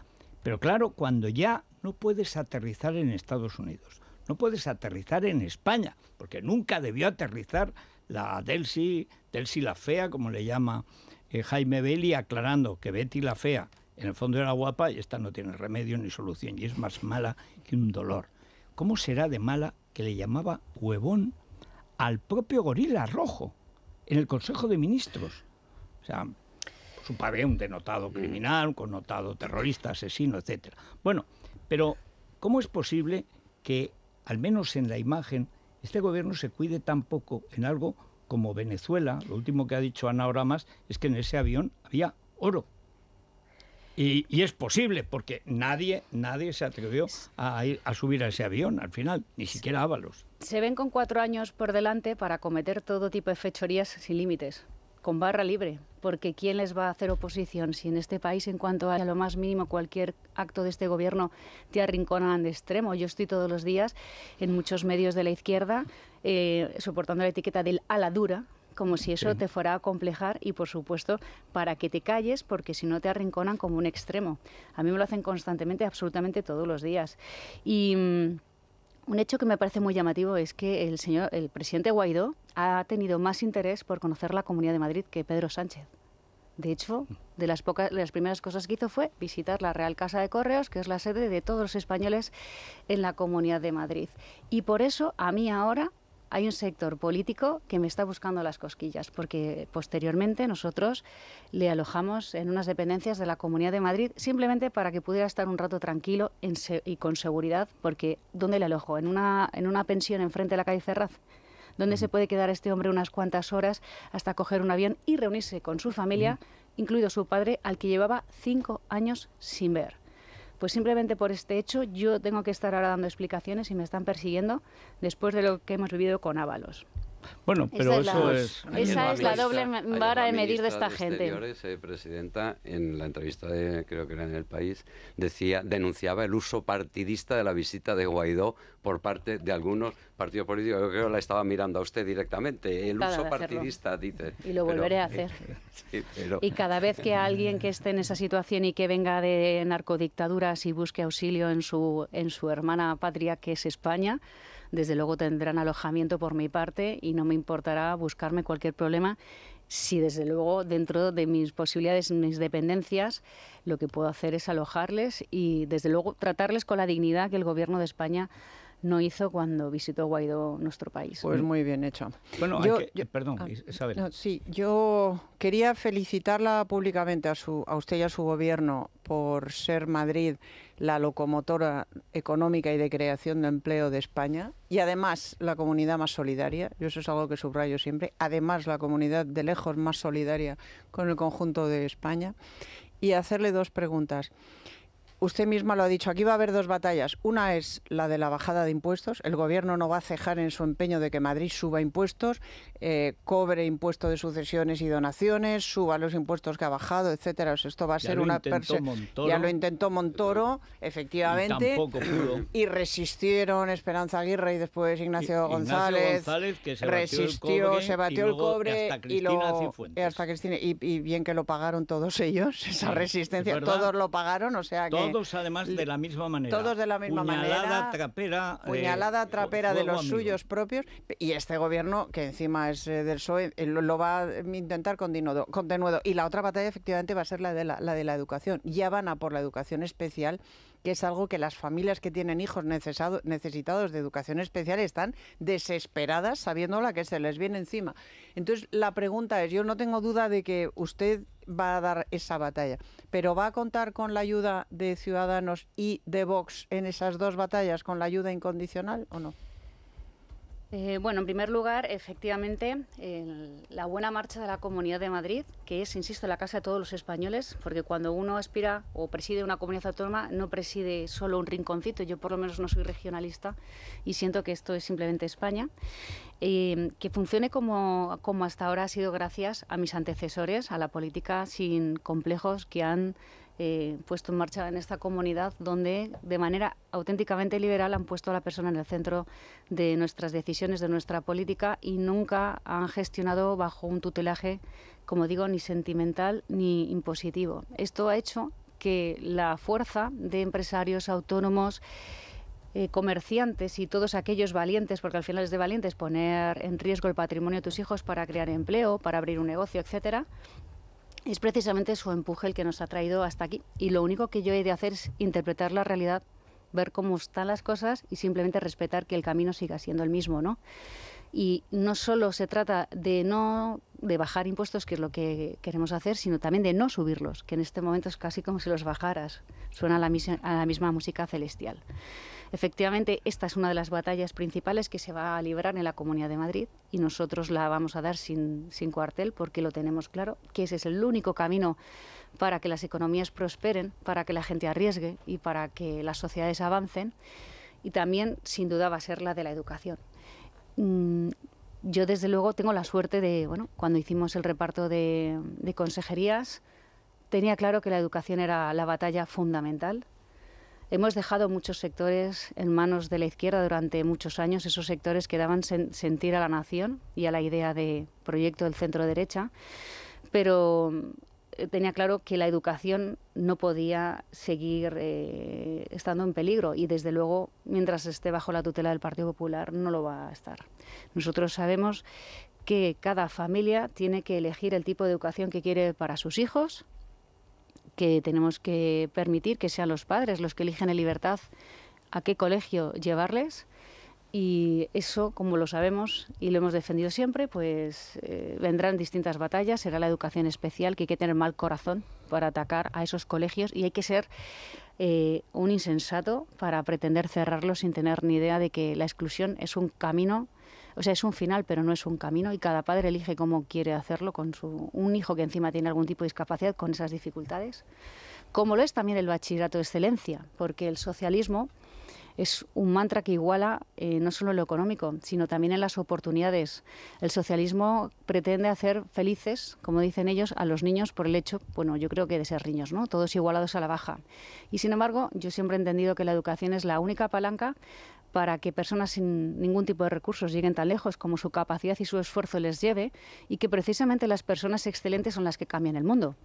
Pero claro, cuando ya no puedes aterrizar en Estados Unidos, no puedes aterrizar en España, porque nunca debió aterrizar la Delsi, Delsi la Fea, como le llama eh, Jaime Belli, aclarando que Betty la Fea en el fondo era guapa y esta no tiene remedio ni solución y es más mala que un dolor. ¿Cómo será de mala que le llamaba huevón al propio gorila rojo en el Consejo de Ministros? O sea, su un denotado mm. criminal, un connotado terrorista, asesino, etcétera... Bueno, pero ¿cómo es posible que, al menos en la imagen, este gobierno se cuide tan poco en algo como Venezuela? Lo último que ha dicho Ana Oramas es que en ese avión había oro. Y, es posible, porque nadie, nadie se atrevió a, ir, a subir a ese avión al final, ni siquiera Ábalos. Se ven con cuatro años por delante para cometer todo tipo de fechorías sin límites con barra libre, porque ¿quién les va a hacer oposición si en este país, en cuanto a lo más mínimo cualquier acto de este gobierno, te arrinconan de extremo? Yo estoy todos los días en muchos medios de la izquierda eh, soportando la etiqueta del ala dura, como si eso te fuera a complejar y, por supuesto, para que te calles, porque si no te arrinconan como un extremo. A mí me lo hacen constantemente, absolutamente todos los días. Y. Mm, un hecho que me parece muy llamativo es que el señor, el presidente Guaidó ha tenido más interés por conocer la Comunidad de Madrid que Pedro Sánchez. De hecho, de las, pocas, de las primeras cosas que hizo fue visitar la Real Casa de Correos, que es la sede de todos los españoles en la Comunidad de Madrid. Y por eso a mí ahora hay un sector político que me está buscando las cosquillas, porque posteriormente nosotros le alojamos en unas dependencias de la Comunidad de Madrid simplemente para que pudiera estar un rato tranquilo y con seguridad, porque ¿dónde le alojo? ¿En una, en una pensión enfrente de la calle Ferraz? donde se puede quedar este hombre unas cuantas horas hasta coger un avión y reunirse con su familia, incluido su padre, al que llevaba cinco años sin ver? pues simplemente por este hecho yo tengo que estar ahora dando explicaciones y me están persiguiendo después de lo que hemos vivido con Ábalos. Bueno, pero eso es... esa es la doble vara de medir de esta de gente. Eh, presidenta, en la entrevista, de, creo que era en El País, decía, denunciaba el uso partidista de la visita de Guaidó por parte de algunos partidos políticos. Yo creo que la estaba mirando a usted directamente. El uso partidista, dice. Y lo volveré a hacer. <laughs> Y cada vez que alguien que esté en esa situación y que venga de narcodictaduras y busque auxilio en su, en su hermana patria, que es España, desde luego tendrán alojamiento por mi parte y no me importará buscarme cualquier problema si desde luego dentro de mis posibilidades, mis dependencias, lo que puedo hacer es alojarles y desde luego tratarles con la dignidad que el Gobierno de España no hizo cuando visitó Guaidó nuestro país. Pues muy bien hecho. Bueno, perdón, ah, Isabel. sí, yo quería felicitarla públicamente a, su, a usted y a su gobierno por ser Madrid la locomotora económica y de creación de empleo de España y además la comunidad más solidaria, yo eso es algo que subrayo siempre, además la comunidad de lejos más solidaria con el conjunto de España y hacerle dos preguntas usted misma lo ha dicho, aquí va a haber dos batallas. Una es la de la bajada de impuestos. El gobierno no va a cejar en su empeño de que Madrid suba impuestos, eh, cobre impuestos de sucesiones y donaciones, suba los impuestos que ha bajado, etcétera. esto va a ser una Montoro, Ya lo intentó Montoro, efectivamente. Y, resistieron Esperanza Aguirre y después Ignacio, González, resistió, se batió el cobre y, hasta y, lo, y, bien que lo pagaron todos ellos, <laughs> esa resistencia. Todos lo pagaron, o sea que todos además de la misma manera. Todos de la misma puñalada Trapera, eh, puñalada trapera de los suyos propios. Y este gobierno, que encima es eh, del PSOE, eh, lo va a intentar con denuedo, Y la otra batalla efectivamente va a ser la de la de la educación. Ya van a por la educación especial que es algo que las familias que tienen hijos necesitados de educación especial están desesperadas sabiendo la que se les viene encima. Entonces, la pregunta es, yo no tengo duda de que usted va a dar esa batalla, pero ¿va a contar con la ayuda de Ciudadanos y de Vox en esas dos batallas, con la ayuda incondicional o no? Eh, bueno, en primer lugar, efectivamente, la buena marcha de la Comunidad de Madrid, que es, insisto, la casa de todos los españoles, porque cuando uno aspira o preside una comunidad autónoma, no preside solo un rinconcito. Yo, por lo menos, no soy regionalista y siento que esto es simplemente España. Eh, que funcione como, como hasta ahora ha sido gracias a mis antecesores, a la política sin complejos que han eh, puesto en marcha en esta comunidad donde de manera auténticamente liberal han puesto a la persona en el centro de nuestras decisiones, de nuestra política y nunca han gestionado bajo un tutelaje, como digo, ni sentimental ni impositivo. Esto ha hecho que la fuerza de empresarios autónomos eh, comerciantes y todos aquellos valientes, porque al final es de valientes poner en riesgo el patrimonio de tus hijos para crear empleo, para abrir un negocio, etcétera, es precisamente su empuje el que nos ha traído hasta aquí. Y lo único que yo he de hacer es interpretar la realidad, ver cómo están las cosas y simplemente respetar que el camino siga siendo el mismo, ¿no? y no solo se trata de no de bajar impuestos, que es lo que queremos hacer, sino también de no subirlos, que en este momento es casi como si los bajaras. Suena a la, a la misma música celestial. Efectivamente, esta es una de las batallas principales que se va a librar en la Comunidad de Madrid y nosotros la vamos a dar sin, sin cuartel porque lo tenemos claro, que ese es el único camino para que las economías prosperen, para que la gente arriesgue y para que las sociedades avancen. Y también, sin duda, va a ser la de la educación. Mm, yo desde luego tengo la suerte de, bueno, cuando hicimos el reparto de, consejerías, tenía claro que la educación era la batalla fundamental. Hemos dejado muchos sectores en manos de la izquierda durante muchos años, esos sectores que daban sentir a la nación y a la idea de proyecto del centro derecha, pero tenía claro que la educación no podía seguir eh, estando en peligro y desde luego mientras esté bajo la tutela del Partido Popular no lo va a estar. Nosotros sabemos que cada familia tiene que elegir el tipo de educación que quiere para sus hijos, que tenemos que permitir que sean los padres los que eligen en libertad a qué colegio llevarles y eso, como lo sabemos y lo hemos defendido siempre, pues eh, vendrán distintas batallas. Será la educación especial, que hay que tener mal corazón para atacar a esos colegios y hay que ser eh, un insensato para pretender cerrarlos sin tener ni idea de que la exclusión es un camino, o sea, es un final, pero no es un camino y cada padre elige cómo quiere hacerlo con su, un hijo que encima tiene algún tipo de discapacidad, con esas dificultades. Como lo es también el bachillerato de excelencia, porque el socialismo es un mantra que iguala eh, no solo en lo económico, sino también en las oportunidades. El socialismo pretende hacer felices, como dicen ellos, a los niños por el hecho, bueno, yo creo que de ser niños, ¿no? Todos igualados a la baja. Y sin embargo, yo siempre he entendido que la educación es la única palanca para que personas sin ningún tipo de recursos lleguen tan lejos como su capacidad y su esfuerzo les lleve y que precisamente las personas excelentes son las que cambian el mundo.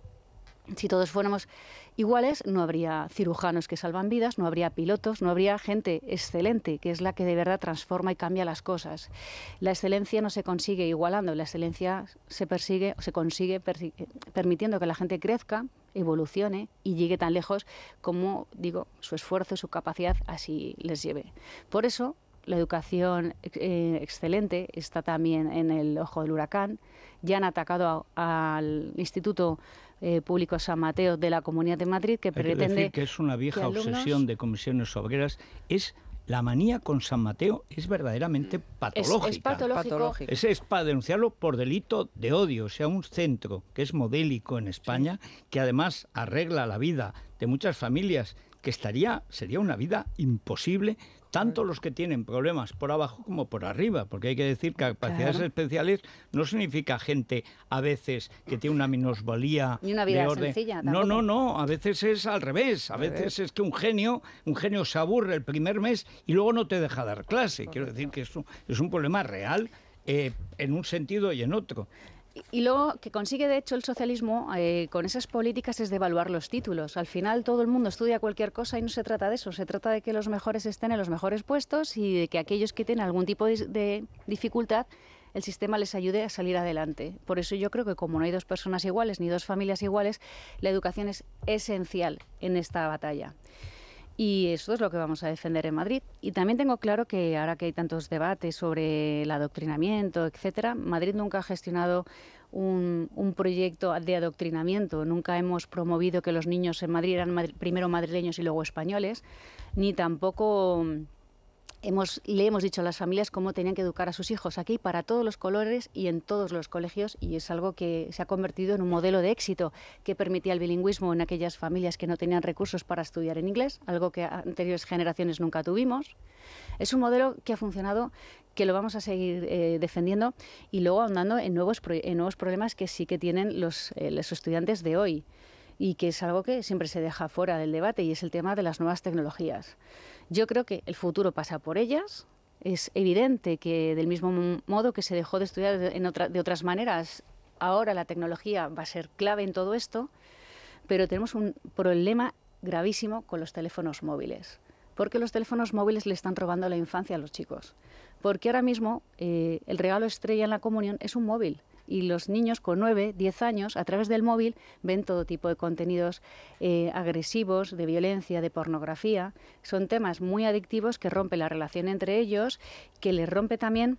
Si todos fuéramos iguales, no habría cirujanos que salvan vidas, no habría pilotos, no habría gente excelente, que es la que de verdad transforma y cambia las cosas. La excelencia no se consigue igualando, la excelencia se persigue se consigue permitiendo que la gente crezca, evolucione y llegue tan lejos como, digo, su esfuerzo y su capacidad así les lleve. Por eso, la educación eh, excelente está también en el ojo del huracán. Ya han atacado al Instituto eh, público San Mateo de la Comunidad de Madrid, que pretende... Que, es una vieja obsesión de comisiones obreras, es la manía con San Mateo es verdaderamente patológica. Es, patológico. Es, es, para denunciarlo por delito de odio. O sea, un centro que es modélico en España, que además arregla la vida de muchas familias, que estaría, sería una vida imposible tanto los que tienen problemas por abajo como por arriba, porque hay que decir que capacidades especiales no significa gente a veces que tiene una minusvalía Ni una vida Sencilla, no, no, no, a veces es al revés, a, veces es que un genio, un genio se aburre el primer mes y luego no te deja dar clase. Quiero decir que es un, es un problema real eh, en un sentido y en otro. Y lo que consigue, de hecho, el socialismo eh, con esas políticas es devaluar los títulos. Al final todo el mundo estudia cualquier cosa y no se trata de eso. Se trata de que los mejores estén en los mejores puestos y de que aquellos que tienen algún tipo de dificultad, el sistema les ayude a salir adelante. Por eso yo creo que como no hay dos personas iguales ni dos familias iguales, la educación es esencial en esta batalla. Y eso es lo que vamos a defender en Madrid. Y también tengo claro que ahora que hay tantos debates sobre el adoctrinamiento, etcétera, Madrid nunca ha gestionado un, proyecto de adoctrinamiento. Nunca hemos promovido que los niños en Madrid eran primero madrileños y luego españoles, ni tampoco le hemos dicho a las familias cómo tenían que educar a sus hijos aquí para todos los colores y en todos los colegios y es algo que se ha convertido en un modelo de éxito que permitía el bilingüismo en aquellas familias que no tenían recursos para estudiar en inglés, algo que anteriores generaciones nunca tuvimos. Es un modelo que ha funcionado, que lo vamos a seguir eh, defendiendo y luego ahondando en nuevos, problemas que sí que tienen eh, los estudiantes de hoy y que es algo que siempre se deja fuera del debate y es el tema de las nuevas tecnologías. Yo creo que el futuro pasa por ellas. Es evidente que del mismo modo que se dejó de estudiar de otras maneras, ahora la tecnología va a ser clave en todo esto, pero tenemos un problema gravísimo con los teléfonos móviles. Porque los teléfonos móviles le están robando la infancia a los chicos. Porque ahora mismo eh, el regalo estrella en la comunión es un móvil y los niños con 9, 10 años, a través del móvil, ven todo tipo de contenidos eh, agresivos, de violencia, de pornografía. Son temas muy adictivos que rompen la relación entre ellos, que les rompe también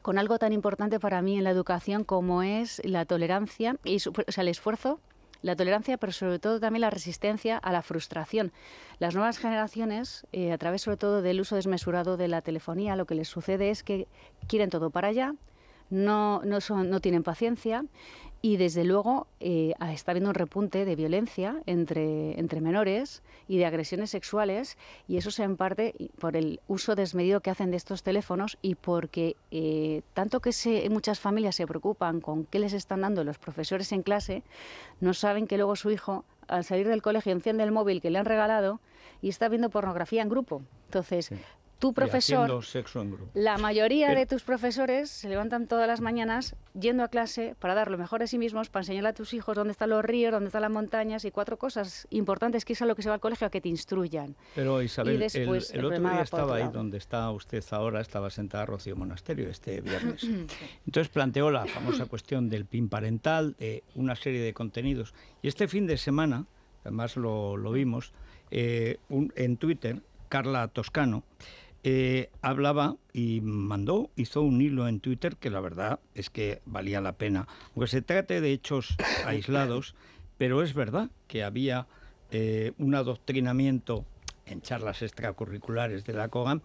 con algo tan importante para mí en la educación como es la tolerancia y o sea, el esfuerzo la tolerancia, pero sobre todo también la resistencia a la frustración. Las nuevas generaciones, eh, a través sobre todo del uso desmesurado de la telefonía, lo que les sucede es que quieren todo para allá, no, no, tienen paciencia y desde luego eh, está habiendo un repunte de violencia entre, entre menores y de agresiones sexuales y eso se en parte por el uso desmedido que hacen de estos teléfonos y porque eh, tanto que muchas familias se preocupan con qué les están dando los profesores en clase, no saben que luego su hijo al salir del colegio enciende el móvil que le han regalado y está viendo pornografía en grupo. Entonces, tu profesor, la mayoría de tus profesores se levantan todas las mañanas yendo a clase para dar lo mejor de sí mismos, para enseñar a tus hijos dónde están los ríos, dónde están las montañas y cuatro cosas importantes que es a lo que se va al colegio, a que te instruyan. Pero Isabel, el, otro día estaba ahí donde está usted ahora, estaba sentada Rocío Monasterio este <clears throat> viernes. Entonces planteó la famosa cuestión del PIN parental, de una serie de contenidos. Y este fin de semana, además lo, vimos, eh, en Twitter, Carla Toscano, eh, hablaba y mandó, hizo un hilo en Twitter que la verdad es que valía la pena. Aunque se trate de hechos <coughs> aislados, pero es verdad que había eh, un adoctrinamiento en charlas extracurriculares de la COGAM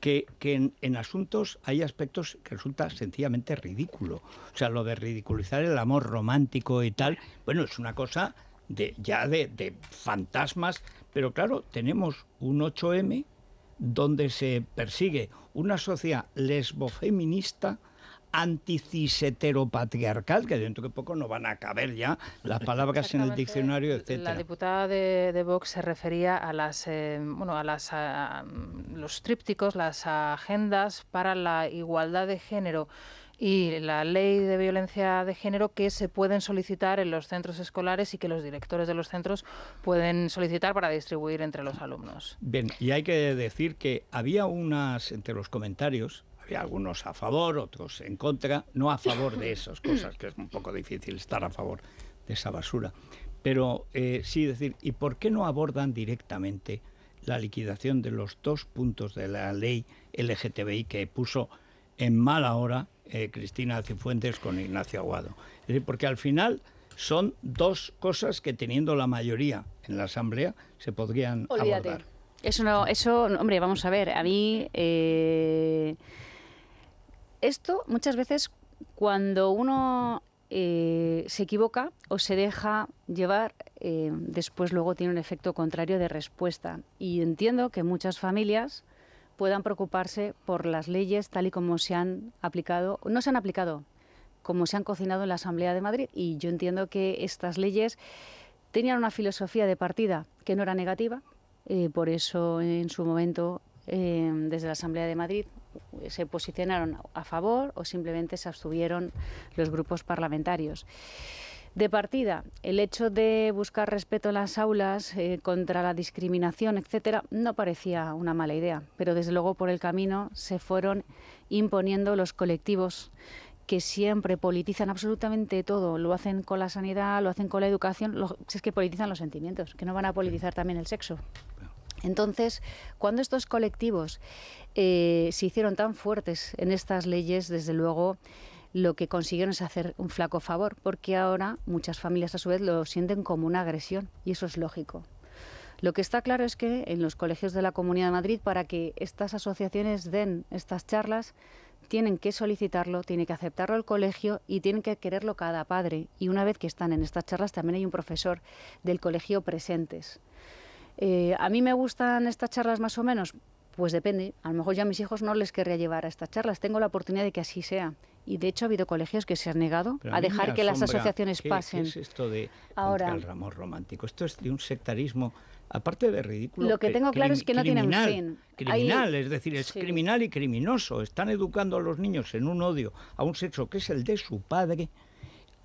que, en, asuntos hay aspectos que resulta sencillamente ridículo. O sea, lo de ridiculizar el amor romántico y tal, bueno, es una cosa de, ya de, de fantasmas, pero claro, tenemos un 8M donde se persigue una sociedad lesbofeminista anticiseteropatriarcal, que dentro de poco no van a caber ya las palabras en el diccionario, etc. La diputada de, de, Vox se refería a las eh, bueno a las a, los trípticos, las agendas para la igualdad de género y la ley de violencia de género que se pueden solicitar en los centros escolares y que los directores de los centros pueden solicitar para distribuir entre los alumnos. Bien, y hay que decir que había unas, entre los comentarios, había algunos a favor, otros en contra, no a favor de esas <coughs> cosas, que es un poco difícil estar a favor de esa basura. Pero eh, sí decir, ¿y por qué no abordan directamente la liquidación de los dos puntos de la ley LGTBI que puso en mala hora eh, Cristina Cifuentes con Ignacio Aguado. porque al final son dos cosas que teniendo la mayoría en la Asamblea se podrían abordar. Eso no, eso, hombre, vamos a ver, a mí eh, esto muchas veces cuando uno eh, se equivoca o se deja llevar, después luego tiene un efecto contrario de respuesta. Y entiendo que muchas familias puedan preocuparse por las leyes tal y como se han aplicado, no se han aplicado, como se han cocinado en la Asamblea de Madrid. Y yo entiendo que estas leyes tenían una filosofía de partida que no era negativa, eh, por eso en su momento eh, desde la Asamblea de Madrid se posicionaron a favor o simplemente se abstuvieron los grupos parlamentarios. De partida, el hecho de buscar respeto en las aulas eh, contra la discriminación, etcétera, no parecía una mala idea, pero desde luego por el camino se fueron imponiendo los colectivos que siempre politizan absolutamente todo, lo hacen con la sanidad, lo hacen con la educación, lo, es que politizan los sentimientos, que no van a politizar también el sexo. Entonces, cuando estos colectivos eh, se hicieron tan fuertes en estas leyes, desde luego lo que consiguieron es hacer un flaco favor, porque ahora muchas familias a su vez lo sienten como una agresión y eso es lógico. Lo que está claro es que en los colegios de la Comunidad de Madrid, para que estas asociaciones den estas charlas, tienen que solicitarlo, tiene que aceptarlo el colegio y tienen que quererlo cada padre. Y una vez que están en estas charlas, también hay un profesor del colegio presentes. Eh, ¿A mí me gustan estas charlas más o menos? Pues depende. A lo mejor ya a mis hijos no les querría llevar a estas charlas. Tengo la oportunidad de que así sea y de hecho ha habido colegios que se han negado a dejar que las asociaciones pasen. ¿qué es esto de Ahora, el romántico? Esto es de un sectarismo, aparte de ridículo. Lo que tengo claro es que no tiene un fin. Criminal, es decir, es criminal y criminoso. Están educando a los niños en un odio a un sexo que es el de su padre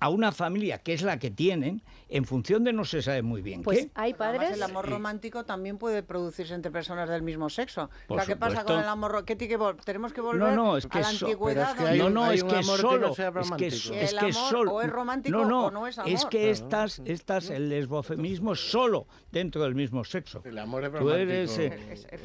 a una familia que es la que tienen en función de no se sabe muy bien pues hay padres el amor romántico también puede producirse entre personas del mismo sexo o qué pasa con el amor ¿Qué tenemos que volver a la antigüedad es que no no es que solo es que, solo o es romántico o no es amor es que estás estas el lesbofemismo solo dentro del mismo sexo el amor es romántico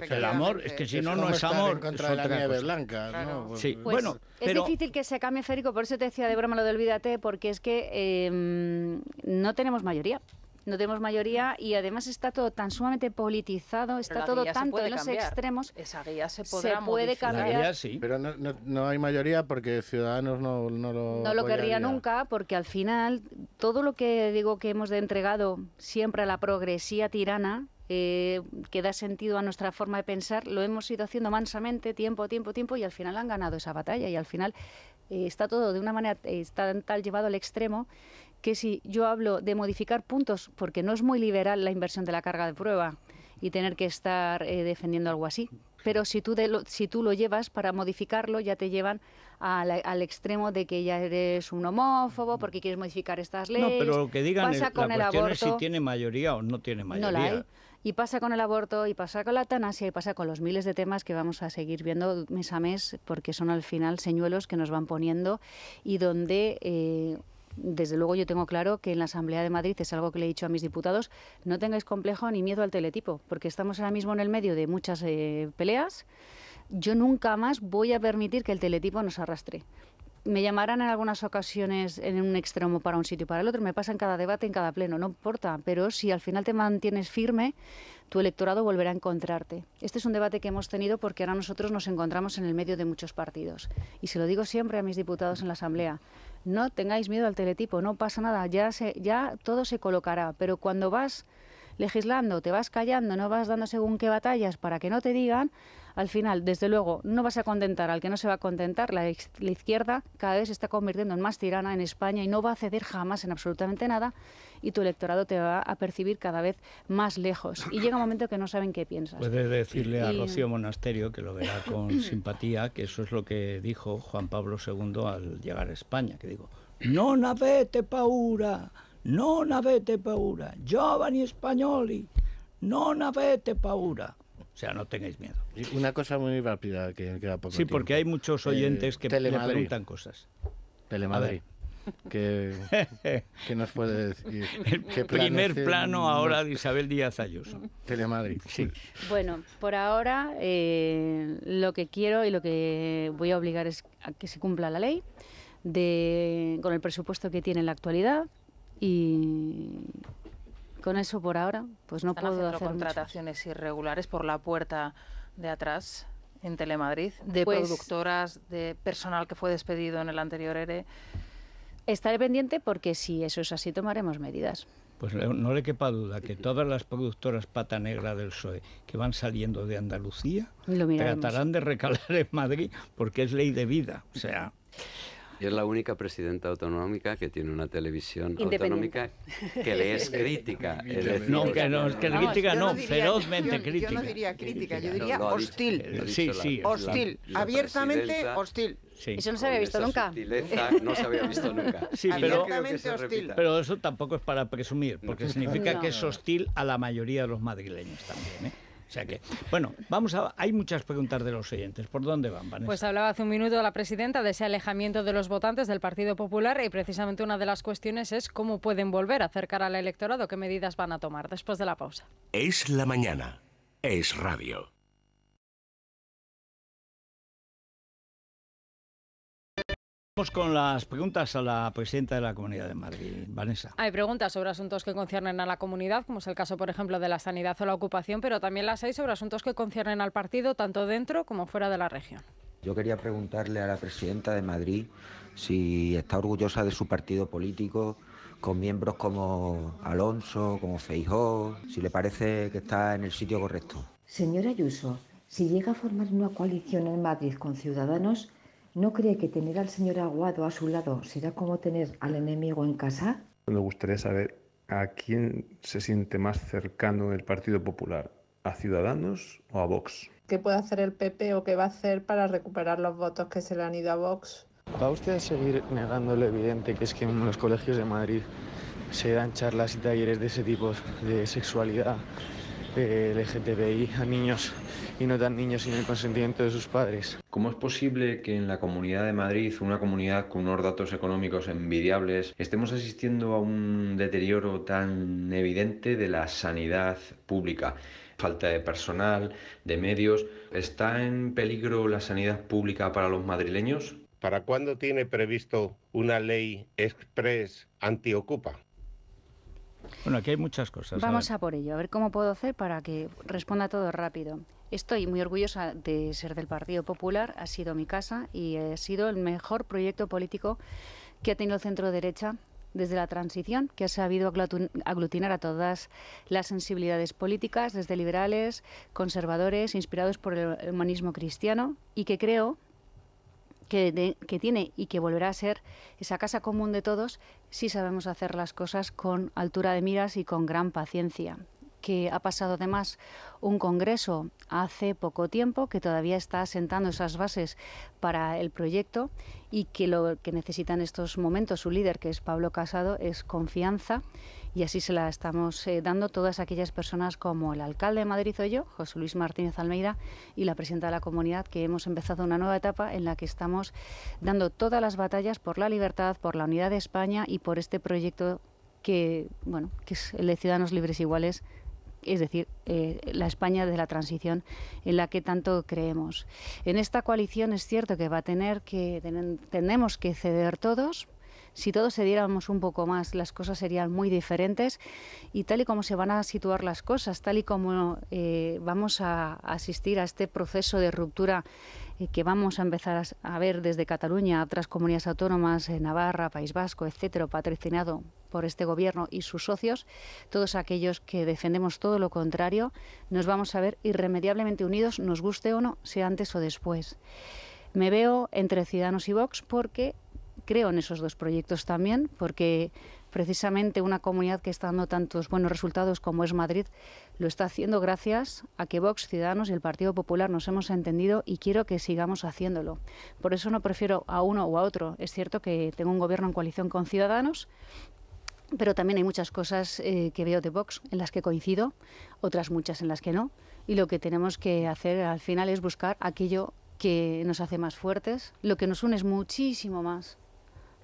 el amor es que si no no es amor es la blanca pues bueno pues es difícil que se cambie Férico por eso te decía de broma lo de olvídate porque es que Em, no tenemos mayoría. No tenemos mayoría y además está todo tan sumamente politizado, está todo tanto en los extremos. Esa guía se, puede cambiar. Pero no, hay mayoría porque Ciudadanos no, lo. querría nunca porque al final todo lo que digo que hemos de entregado siempre a la progresía tirana. Eh, que da sentido a nuestra forma de pensar, lo hemos ido haciendo mansamente, tiempo, tiempo, tiempo, y al final han ganado esa batalla. Y al final eh, está todo de una manera eh, está tal llevado al extremo que si yo hablo de modificar puntos, porque no es muy liberal la inversión de la carga de prueba y tener que estar eh, defendiendo algo así. Pero si tú, lo, si tú lo llevas para modificarlo, ya te llevan al extremo de que ya eres un homófobo porque quieres modificar estas leyes. No, pero lo que digan la si tiene mayoría o no tiene mayoría. No la hay. Y pasa con el aborto, y pasa con la eutanasia, y pasa con los miles de temas que vamos a seguir viendo mes a mes, porque son al final señuelos que nos van poniendo y donde eh, desde luego yo tengo claro que en la Asamblea de Madrid, es algo que le he dicho a mis diputados, no tengáis complejo ni miedo al teletipo, porque estamos ahora mismo en el medio de muchas eh, peleas. Yo nunca más voy a permitir que el teletipo nos arrastre me llamarán en algunas ocasiones en un extremo para un sitio y para el otro, me pasa en cada debate, en cada pleno, no importa, pero si al final te mantienes firme, tu electorado volverá a encontrarte. Este es un debate que hemos tenido porque ahora nosotros nos encontramos en el medio de muchos partidos. Y se lo digo siempre a mis diputados en la Asamblea, no tengáis miedo al teletipo, no pasa nada, ya, ya todo se colocará, pero cuando vas legislando, te vas callando, no vas dando según qué batallas para que no te digan, al final, desde luego, no vas a contentar al que no se va a contentar. La, izquierda cada vez se está convirtiendo en más tirana en España y no va a ceder jamás en absolutamente nada y tu electorado te va a percibir cada vez más lejos. Y llega un momento que no saben qué piensas. Puedes decirle a Rocío Monasterio, que lo verá con <coughs> simpatía, que eso es lo que dijo Juan Pablo II al llegar a España, que digo, no navete paura, no navete paura, giovani españoli, no navete paura. O sea, no tengáis miedo. una cosa muy rápida que queda poco Sí, porque hay muchos oyentes eh, que preguntan cosas. Telemadrid. ¿Qué, <laughs> nos puede decir? El primer plano ahora de Isabel Díaz Ayuso. Telemadrid. Sí. Bueno, por ahora eh, lo que quiero y lo que voy a obligar es a que se cumpla la ley de, con el presupuesto que tiene en la actualidad y, con eso por ahora, pues no puedo hacer contrataciones irregulares por la puerta de atrás en Telemadrid de pues productoras, de personal que fue despedido en el anterior ERE. E. Estaré pendiente porque si eso es así tomaremos medidas. Pues no le quepa duda que todas las productoras pata negra del PSOE que van saliendo de Andalucía tratarán de recalar en Madrid porque es ley de vida, o sea. Y es la única presidenta autonómica que tiene una televisión autonómica que le es crítica. no, que no, es crítica no, ferozmente crítica. Yo no diría crítica, yo diría hostil. sí, sí. hostil, abiertamente hostil. Eso no se había visto nunca. no se había visto nunca. Sí, pero, hostil. pero eso tampoco es para presumir, porque significa <laughs> que es hostil a la mayoría de los madrileños también. ¿eh? O sea que, bueno, vamos a, hay muchas preguntas de los oyentes. ¿Por dónde van, Vanessa? Pues hablaba hace un minuto la presidenta de ese alejamiento de los votantes del Partido Popular y precisamente una de las cuestiones es cómo pueden volver a acercar al electorado, qué medidas van a tomar después de la pausa. Es la mañana, es radio. Vamos con las preguntas a la presidenta de la Comunidad de Madrid, Vanessa. Hay preguntas sobre asuntos que conciernen a la comunidad, como es el caso, por ejemplo, de la sanidad o la ocupación, pero también las hay sobre asuntos que conciernen al partido, tanto dentro como fuera de la región. Yo quería preguntarle a la presidenta de Madrid si está orgullosa de su partido político, con miembros como Alonso, como Feijó, si le parece que está en el sitio correcto. Señora Ayuso, si llega a formar una coalición en Madrid con Ciudadanos, ¿No cree que tener al señor Aguado a su lado será como tener al enemigo en casa? Me gustaría saber a quién se siente más cercano el Partido Popular, a Ciudadanos o a Vox. ¿Qué puede hacer el PP o qué va a hacer para recuperar los votos que se le han ido a Vox? ¿Va usted a seguir negando lo evidente que es que en los colegios de Madrid se dan charlas y talleres de ese tipo de sexualidad eh, LGTBI a niños y no tan niños sin el consentimiento de sus padres. ¿Cómo es posible que en la Comunidad de Madrid, una comunidad con unos datos económicos envidiables, estemos asistiendo a un deterioro tan evidente de la sanidad pública? falta de personal, de medios. ¿Está en peligro la sanidad pública para los madrileños? ¿Para cuándo tiene previsto una ley express antiocupa? Bueno, aquí hay muchas cosas. Vamos a, por ello, a ver cómo puedo hacer para que responda todo rápido. Estoy muy orgullosa de ser del Partido Popular, ha sido mi casa y ha sido el mejor proyecto político que ha tenido el centro derecha desde la transición, que ha sabido aglutinar a todas las sensibilidades políticas, desde liberales, conservadores, inspirados por el humanismo cristiano, y que creo que, tiene y que volverá a ser esa casa común de todos si sabemos hacer las cosas con altura de miras y con gran paciencia. Que ha pasado además un congreso hace poco tiempo que todavía está asentando esas bases para el proyecto y que lo que necesita en estos momentos su líder, que es Pablo Casado, es confianza y así se la estamos eh, dando todas aquellas personas como el alcalde de Madrid o yo, José Luis Martínez Almeida, y la presidenta de la comunidad, que hemos empezado una nueva etapa en la que estamos dando todas las batallas por la libertad, por la unidad de España y por este proyecto que, bueno, que es el de Ciudadanos Libres Iguales es decir, eh, la España de la transición en la que tanto creemos. En esta coalición es cierto que va a tener que tenemos que ceder todos, si todos se diéramos un poco más, las cosas serían muy diferentes y tal y como se van a situar las cosas, tal y como eh, vamos a asistir a este proceso de ruptura eh, que vamos a empezar a, ver desde Cataluña, otras comunidades autónomas, eh, Navarra, País Vasco, etcétera, patrocinado por este gobierno y sus socios, todos aquellos que defendemos todo lo contrario, nos vamos a ver irremediablemente unidos, nos guste o no, sea antes o después. Me veo entre Ciudadanos y Vox porque creo en esos dos proyectos también, porque precisamente una comunidad que está dando tantos buenos resultados como es Madrid, lo está haciendo gracias a que Vox, Ciudadanos y el Partido Popular nos hemos entendido y quiero que sigamos haciéndolo. Por eso no prefiero a uno o a otro. Es cierto que tengo un gobierno en coalición con Ciudadanos, pero también hay muchas cosas eh, que veo de Vox en las que coincido, otras muchas en las que no. Y lo que tenemos que hacer al final es buscar aquello que nos hace más fuertes, lo que nos une es muchísimo más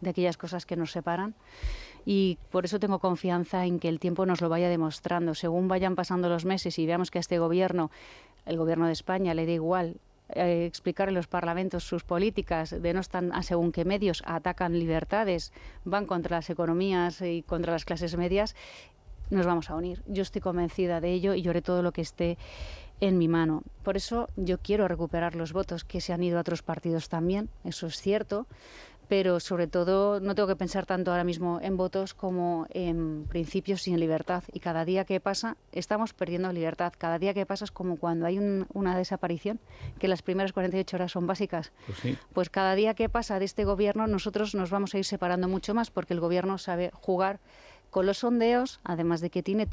de aquellas cosas que nos separan y por eso tengo confianza en que el tiempo nos lo vaya demostrando. Según vayan pasando los meses y veamos que a este gobierno, el gobierno de España, le da igual eh, explicar en los parlamentos sus políticas, de no estar a según qué medios, atacan libertades, van contra las economías y contra las clases medias, nos vamos a unir. Yo estoy convencida de ello y yo haré todo lo que esté en mi mano. Por eso yo quiero recuperar los votos que se han ido a otros partidos también, eso es cierto, pero sobre todo no tengo que pensar tanto ahora mismo en votos como en principios y en libertad. Y cada día que pasa estamos perdiendo libertad. Cada día que pasa es como cuando hay una desaparición, que las primeras 48 horas son básicas. Pues, pues, cada día que pasa de este gobierno nosotros nos vamos a ir separando mucho más porque el gobierno sabe jugar con los sondeos, además de que tiene,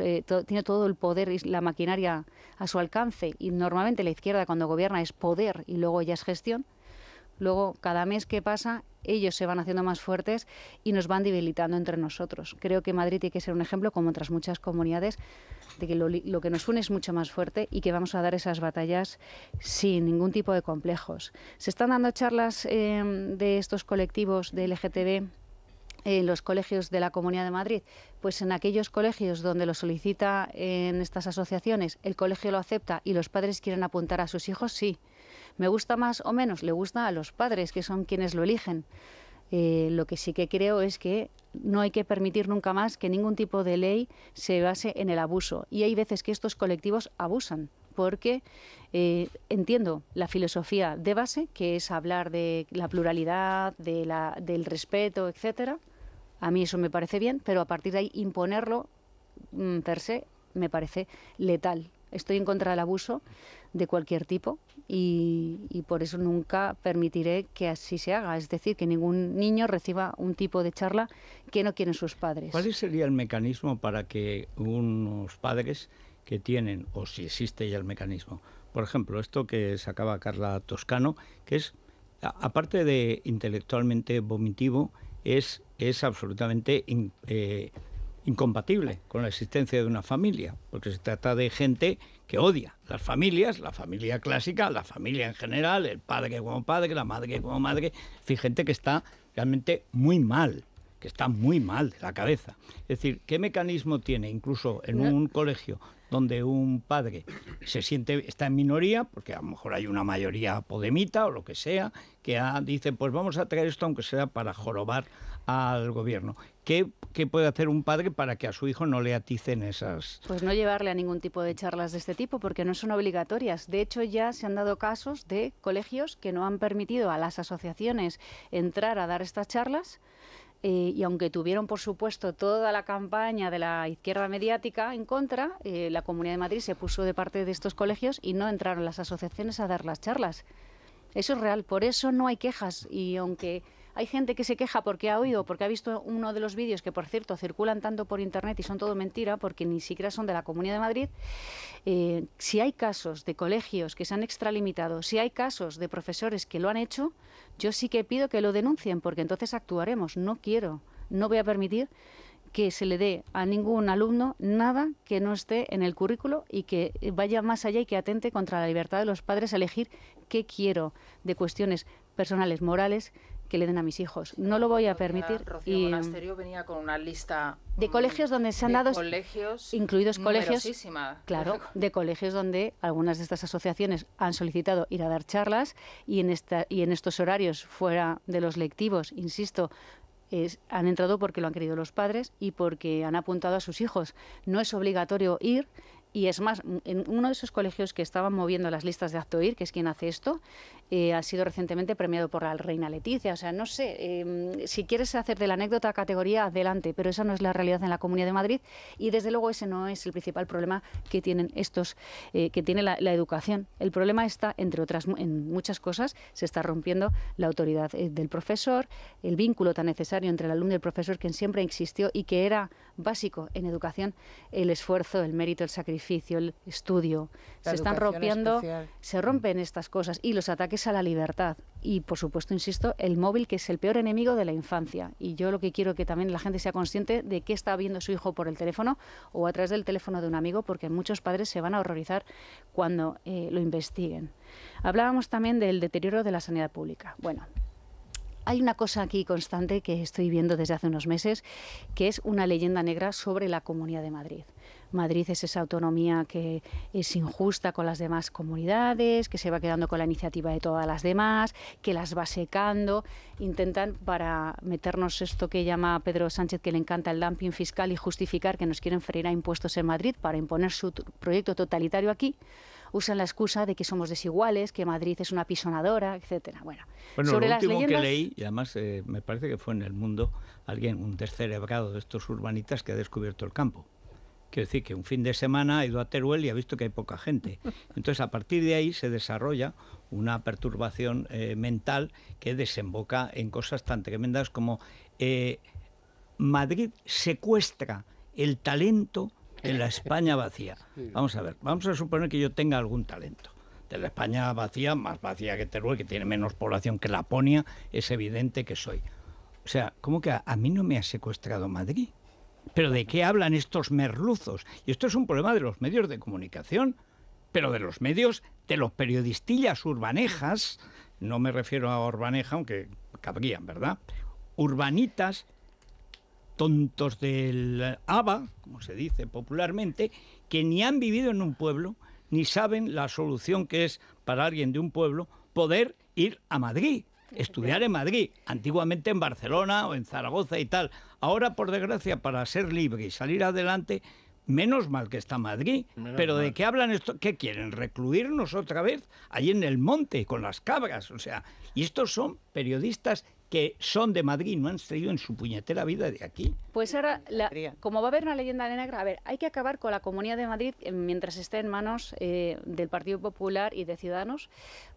eh, tiene todo el poder y la maquinaria a su alcance, y normalmente la izquierda cuando gobierna es poder y luego ya es gestión, luego cada mes que pasa ellos se van haciendo más fuertes y nos van debilitando entre nosotros. Creo que Madrid tiene que ser un ejemplo, como otras muchas comunidades, de que lo, que nos une es mucho más fuerte y que vamos a dar esas batallas sin ningún tipo de complejos. Se están dando charlas em, de estos colectivos de LGTB en los colegios de la Comunidad de Madrid? Pues en aquellos colegios donde lo solicita en estas asociaciones, el colegio lo acepta y los padres quieren apuntar a sus hijos, sí. Me gusta más o menos, le gusta a los padres, que son quienes lo eligen. Eh, lo que sí que creo es que no hay que permitir nunca más que ningún tipo de ley se base en el abuso. Y hay veces que estos colectivos abusan, porque eh, entiendo la filosofía de base, que es hablar de la pluralidad, de la, del respeto, etcétera. A mí eso me parece bien, pero a partir de ahí imponerlo mm, per se me parece letal. Estoy en contra del abuso de cualquier tipo y, por eso nunca permitiré que así se haga. Es decir, que ningún niño reciba un tipo de charla que no quieren sus padres. ¿Cuál sería el mecanismo para que unos padres que tienen, o si existe ya el mecanismo, por ejemplo, esto que sacaba Carla Toscano, que es, aparte de intelectualmente vomitivo, es, es absolutamente... Eh, incompatible con la existencia de una familia, porque se trata de gente que odia. Las familias, la familia clásica, la familia en general, el padre como padre, la madre como madre, fíjate que está realmente muy mal que está muy mal de la cabeza. Es decir, ¿qué mecanismo tiene incluso en un colegio donde un padre se siente, está en minoría, porque a lo mejor hay una mayoría podemita o lo que sea, que dice, pues vamos a traer esto aunque sea para jorobar al gobierno. ¿Qué, puede hacer un padre para que a su hijo no le aticen esas? Pues no llevarle a ningún tipo de charlas de este tipo, porque no son obligatorias. De hecho, ya se han dado casos de colegios que no han permitido a las asociaciones entrar a dar estas charlas. Eh, y aunque tuvieron, por supuesto, toda la campaña de la izquierda mediática en contra, eh, la Comunidad de Madrid se puso de parte de estos colegios y no entraron las asociaciones a dar las charlas. Eso es real, por eso no hay quejas. Y aunque hay gente que se queja porque ha oído, porque ha visto uno de los vídeos que, por cierto, circulan tanto por Internet y son todo mentira, porque ni siquiera son de la Comunidad de Madrid. Eh, si hay casos de colegios que se han extralimitado, si hay casos de profesores que lo han hecho, yo sí que pido que lo denuncien, porque entonces actuaremos. No quiero, no voy a permitir que se le dé a ningún alumno nada que no esté en el currículo y que vaya más allá y que atente contra la libertad de los padres a elegir qué quiero de cuestiones personales, morales que le den a mis hijos. No lo voy a permitir. Rocío Monasterio venía con una lista de mm, colegios donde se han dado, incluidos colegios, claro, <laughs> de colegios donde algunas de estas asociaciones han solicitado ir a dar charlas y en esta y en estos horarios fuera de los lectivos, insisto, han entrado porque lo han querido los padres y porque han apuntado a sus hijos. No es obligatorio ir y es más, en uno de esos colegios que estaban moviendo las listas de Actoir, que es quien hace esto, eh, ha sido recientemente premiado por la reina Leticia. O sea, no sé, em, si quieres hacer de la anécdota categoría, adelante, pero esa no es la realidad en la Comunidad de Madrid y desde luego ese no es el principal problema que tienen estos, eh, que tiene la, la, educación. El problema está, entre otras, en muchas cosas, se está rompiendo la autoridad eh, del profesor, el vínculo tan necesario entre el alumno y el profesor que siempre existió y que era básico en educación, el esfuerzo, el mérito, el sacrificio el estudio. se están rompiendo, se rompen estas cosas y los ataques a la libertad. Y por supuesto, insisto, el móvil que es el peor enemigo de la infancia. Y yo lo que quiero que también la gente sea consciente de que está viendo su hijo por el teléfono o a través del teléfono de un amigo, porque muchos padres se van a horrorizar cuando eh, lo investiguen. Hablábamos también del deterioro de la sanidad pública. Bueno, hay una cosa aquí constante que estoy viendo desde hace unos meses, que es una leyenda negra sobre la Comunidad de Madrid. Madrid es esa autonomía que es injusta con las demás comunidades, que se va quedando con la iniciativa de todas las demás, que las va secando. Intentan para meternos esto que llama Pedro Sánchez, que le encanta el dumping fiscal y justificar que nos quieren freír a impuestos en Madrid para imponer su proyecto totalitario aquí usan la excusa de que somos desiguales, que Madrid es una pisonadora, etcétera. Bueno, sobre último que leí, y además eh, me parece que fue en El Mundo, alguien, un descerebrado de estos urbanitas que ha descubierto el campo. Quiero decir que un fin de semana ha ido a Teruel y ha visto que hay poca gente. <laughs> Entonces, a partir de ahí se desarrolla una perturbación eh, mental que desemboca en cosas tan tremendas como eh, Madrid secuestra el talento de la España vacía. <laughs> Vamos a ver, vamos a suponer que yo tenga algún talento de la España vacía, más vacía que Teruel, que tiene menos población que Laponia, es evidente que soy. O sea, ¿cómo que a mí no me ha secuestrado Madrid? Pero ¿de qué hablan estos merluzos? Y esto es un problema de los medios de comunicación, pero de los medios, de los periodistillas urbanejas, no me refiero a urbaneja, aunque cabrían, ¿verdad? Urbanitas, tontos del ABA, como se dice popularmente, que ni han vivido en un pueblo, ni saben la solución que es para alguien de un pueblo poder ir a Madrid, estudiar en Madrid, antiguamente en Barcelona o en Zaragoza y tal. Ahora, por desgracia, para ser libre y salir adelante, menos mal que está Madrid. pero ¿de qué hablan esto? ¿Qué quieren? ¿Recluirnos otra vez allí en el monte con las cabras? O sea, y estos son periodistas que son de Madrid, no han salido en su puñetera vida de aquí. Pues ahora, como va a haber una leyenda de negra, a ver, hay que acabar con la Comunidad de Madrid eh, mientras esté en manos eh, del Partido Popular y de Ciudadanos,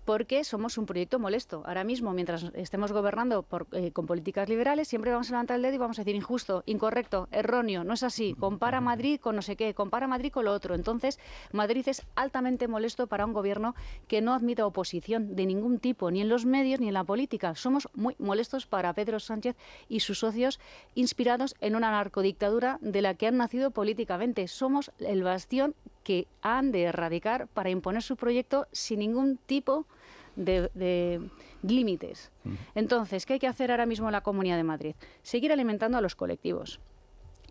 porque somos un proyecto molesto. Ahora mismo, mientras estemos gobernando eh, con políticas liberales, siempre vamos a levantar el dedo y vamos a decir injusto, incorrecto, erróneo, no es así, compara Madrid con no sé qué, compara Madrid con lo otro. Entonces, Madrid es altamente molesto para un gobierno que no admite oposición de ningún tipo, ni en los medios ni en la política. Somos muy molestos para Pedro Sánchez y sus socios, inspirados en una narcodictadura de la que han nacido políticamente. Somos el bastión que han de erradicar para imponer su proyecto sin ningún tipo de, límites. Entonces, ¿qué hay que hacer ahora mismo en la Comunidad de Madrid? Seguir alimentando a los colectivos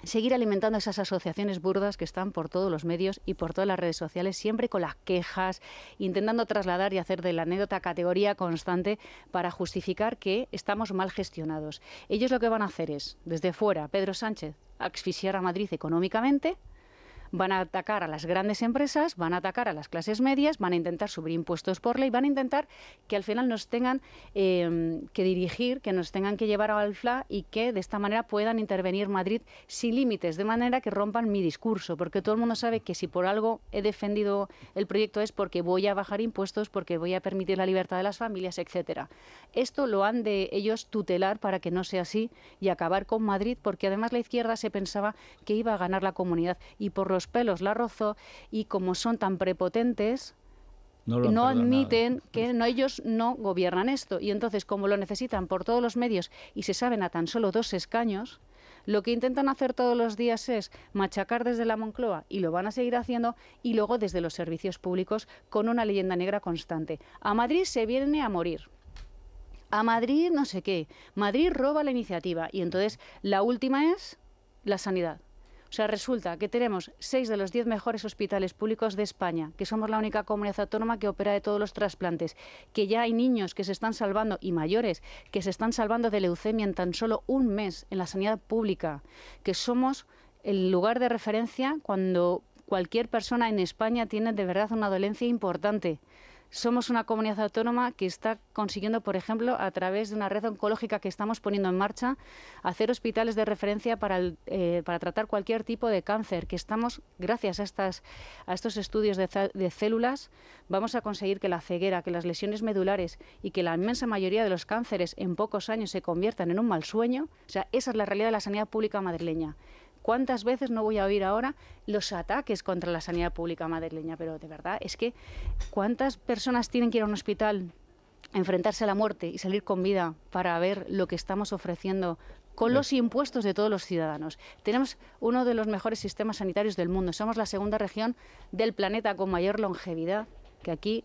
seguir alimentando esas asociaciones burdas que están por todos los medios y por todas las redes sociales, siempre con las quejas, intentando trasladar y hacer de la anécdota categoría constante para justificar que estamos mal gestionados. Ellos lo que van a hacer es, desde fuera, Pedro Sánchez, asfixiar a Madrid económicamente, van a atacar a las grandes empresas, van a atacar a las clases medias, van a intentar subir impuestos por ley, van a intentar que al final nos tengan em, que dirigir, que nos tengan que llevar al FLA y que de esta manera puedan intervenir Madrid sin límites, de manera que rompan mi discurso, porque todo el mundo sabe que si por algo he defendido el proyecto es porque voy a bajar impuestos, porque voy a permitir la libertad de las familias, etcétera. Esto lo han de ellos tutelar para que no sea así y acabar con Madrid, porque además la izquierda se pensaba que iba a ganar la comunidad y por los pelos la rozó y como son tan prepotentes, no, admiten que no, ellos no gobiernan esto. Y entonces, como lo necesitan por todos los medios y se saben a tan solo dos escaños, lo que intentan hacer todos los días es machacar desde la Moncloa, y lo van a seguir haciendo, y luego desde los servicios públicos con una leyenda negra constante. A Madrid se viene a morir a Madrid no sé qué, Madrid roba la iniciativa y entonces la última es la sanidad. O sea, resulta que tenemos seis de los diez mejores hospitales públicos de España, que somos la única comunidad autónoma que opera de todos los trasplantes, que ya hay niños que se están salvando y mayores que se están salvando de leucemia en tan solo un mes en la sanidad pública, que somos el lugar de referencia cuando cualquier persona en España tiene de verdad una dolencia importante. Somos una comunidad autónoma que está consiguiendo, por ejemplo, a través de una red oncológica que estamos poniendo en marcha, hacer hospitales de referencia para, eh, para tratar cualquier tipo de cáncer, que estamos, gracias a, estas, a estos estudios de, de células, vamos a conseguir que la ceguera, que las lesiones medulares y que la inmensa mayoría de los cánceres en pocos años se conviertan en un mal sueño. O sea, esa es la realidad de la sanidad pública madrileña. ¿Cuántas veces no voy a oír ahora los ataques contra la sanidad pública madrileña? Pero de verdad, es que ¿cuántas personas tienen que ir a un hospital, enfrentarse a la muerte y salir con vida para ver lo que estamos ofreciendo con los impuestos de todos los ciudadanos. Tenemos uno de los mejores sistemas sanitarios del mundo. Somos la segunda región del planeta con mayor longevidad, que aquí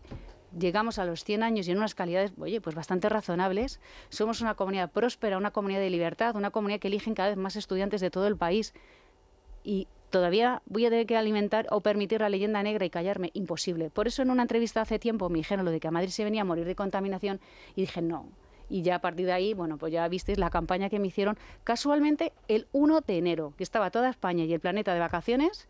llegamos a los 100 años y en unas calidades, oye, pues bastante razonables. Somos una comunidad próspera, una comunidad de libertad, una comunidad que eligen cada vez más estudiantes de todo el país. Y todavía voy a tener que alimentar o permitir la leyenda negra y callarme. Imposible. Por eso en una entrevista hace tiempo me dijeron lo de que a Madrid se venía a morir de contaminación y dije no. Y ya a partir de ahí, bueno, pues ya visteis la campaña que me hicieron casualmente el 1 de enero, que estaba toda España y el planeta de vacaciones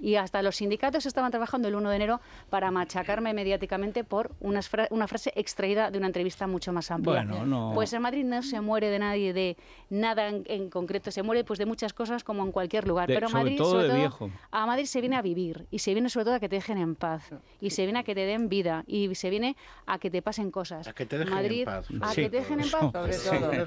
y hasta los sindicatos estaban trabajando el 1 de enero para machacarme mediáticamente por una, una frase extraída de una entrevista mucho más amplia. Bueno, no. Pues en Madrid no se muere de nadie, de nada en, concreto, se muere pues de muchas cosas como en cualquier lugar. Pero Madrid, sobre todo, a Madrid se viene a vivir y se viene sobre todo a que te dejen en paz y se viene a que te den vida y se viene a que te pasen cosas. A que te dejen Madrid, en paz. A que te dejen en paz. <laughs> Sobre todo.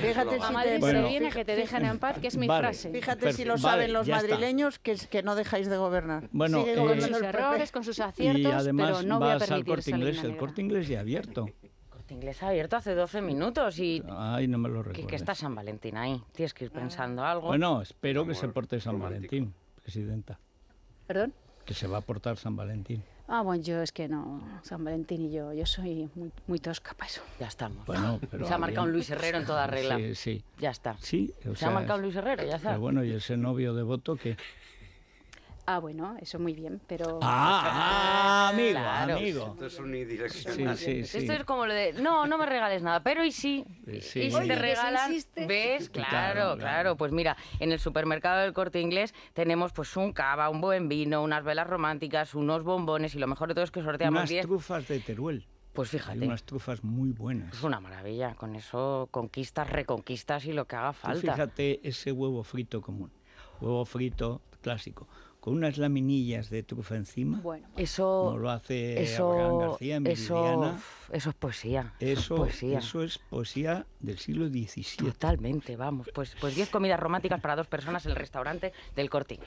Fíjate a Madrid se viene a que te dejen en paz, que es mi frase. Fíjate si lo saben los madrileños, que es que no dejáis de gobernar. Bueno, con eh, sus errores, con sus aciertos, pero no a permitir al corte inglés, el corte inglés ya abierto. corte inglés abierto hace 12 minutos y... Ay, no me lo recuerdo. Que, está San Valentín ahí, tienes que ir pensando algo. Bueno, espero que se porte San Valentín, presidenta. ¿Perdón? Que se va a portar San Valentín. Ah, bueno, yo es que no, San Valentín y yo, yo soy muy, tosca para eso. Ya estamos. Bueno, <laughs> se ha marcado un Luis Herrero en toda regla. Sí, sí. Ya está. Sí, se ha marcado un Luis Herrero, ya está. Pero bueno, y ese novio devoto que Ah, bueno, eso muy bien, pero... Ah, ah amigo, amigo. Esto es unidireccional. Esto es como lo de, no, no me regales nada, pero y eh, sí. y si te regalan, ¿ves? Claro, claro, Pues mira, en el supermercado del Corte Inglés tenemos pues un cava, un buen vino, unas velas románticas, unos bombones y lo mejor de todo es que sorteamos... Unas trufas de Teruel. Pues fíjate. unas trufas muy buenas. Es una maravilla, con eso conquistas, reconquistas y lo que haga falta. fíjate ese huevo frito común, huevo frito clásico con unas laminillas de trufa encima. Bueno, eso como lo hace Abraham García en eso, eso es poesía. Eso, es poesía. del siglo XVII. Totalmente, vamos. Pues pues 10 comidas románticas para dos personas en el restaurante del Corte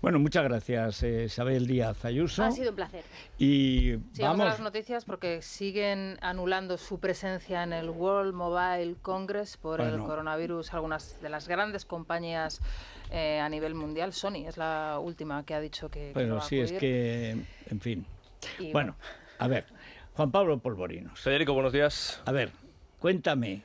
Bueno, muchas gracias, eh, Isabel Díaz Ayuso. Ha sido un placer. Y vamos. a las noticias porque siguen anulando su presencia en el World Mobile Congress por el coronavirus algunas de las grandes compañías eh, a nivel mundial. Sony es la última que ha dicho que. Bueno, sí, es que, en fin. bueno, a ver, Juan Pablo Polvorinos. Federico, buenos días. A ver, cuéntame,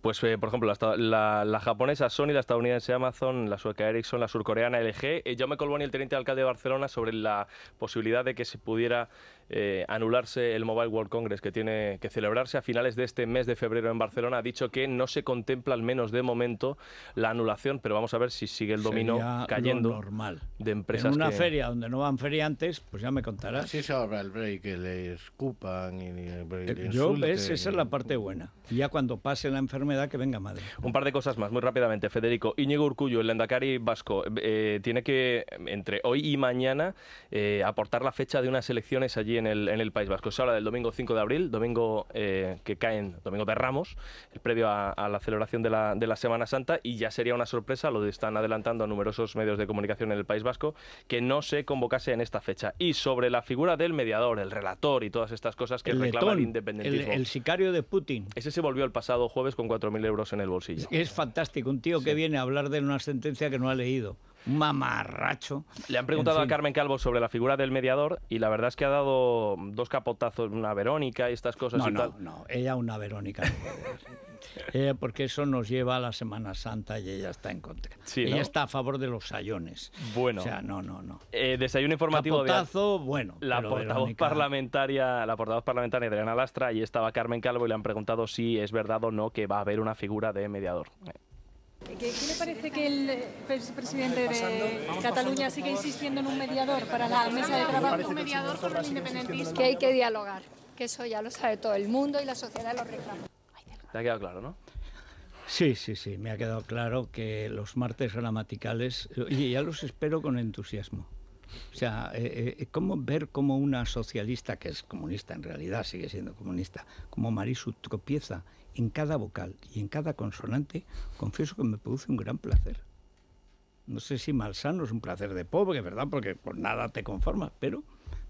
pues, eh, por ejemplo, la, japonesa Sony, la estadounidense Amazon, la sueca Ericsson, la surcoreana LG. me me en el teniente alcalde de Barcelona, sobre la posibilidad de que se pudiera eh, anularse el Mobile World Congress que tiene que celebrarse a finales de este mes de febrero en Barcelona. Ha dicho que no se contempla, al menos de momento, la anulación, pero vamos a ver si sigue el dominó cayendo normal. de empresas. En una feria donde no van feriantes, pues ya me contarás. Si se abre el break, que le escupan y eh, Yo ves, esa es la parte buena. ya cuando pase la enfermedad, que venga madre. Un par de cosas más, muy rápidamente, Federico. Íñigo Urcuyo, el Endacari vasco, eh, tiene que, entre hoy y mañana, aportar la fecha de unas elecciones allí en el, en el País Vasco. Se habla del domingo 5 de abril, domingo eh, que caen, domingo de Ramos, el previo a, la celebración de la, Semana Santa, y ya sería una sorpresa, lo están adelantando numerosos medios de comunicación en el País Vasco, que no se convocase en esta fecha. Y sobre la figura del mediador, el relator y todas estas cosas que reclaman reclama el independentismo. El, sicario de Putin. Ese se volvió el pasado jueves con 4.000 euros en el bolsillo. Es fantástico, un tío que viene a hablar de una sentencia que no ha leído mamarracho. Le han preguntado a Carmen Calvo sobre la figura del mediador y la verdad es que ha dado dos capotazos, una Verónica y estas cosas no, no, No, ella una Verónica. <laughs> Eh, porque eso nos lleva a la Semana Santa y ella está en contra. ella está a favor de los sayones. Bueno. no, no, no. Eh, desayuno informativo Capotazo, bueno. La portavoz, parlamentaria, la portavoz parlamentaria Adriana Lastra y estaba Carmen Calvo y le han preguntado si es verdad o no que va a haber una figura de mediador. ¿Qué, le parece que el eh, pues, presidente de Cataluña sigue insistiendo en un mediador para la mesa de trabajo? Un mediador Que hay que dialogar, que eso ya lo sabe todo el mundo y la sociedad lo reclama. Te ha quedado claro, ¿no? Sí, sí, sí, me ha quedado claro que los martes gramaticales, y ya los espero con entusiasmo. O sea, eh, eh ¿cómo ver cómo una socialista, que es comunista en realidad, sigue siendo comunista, como su tropieza en cada vocal y en cada consonante, confieso que me produce un gran placer. No sé si malsano es un placer de pobre, ¿verdad? Porque por nada te conformas, pero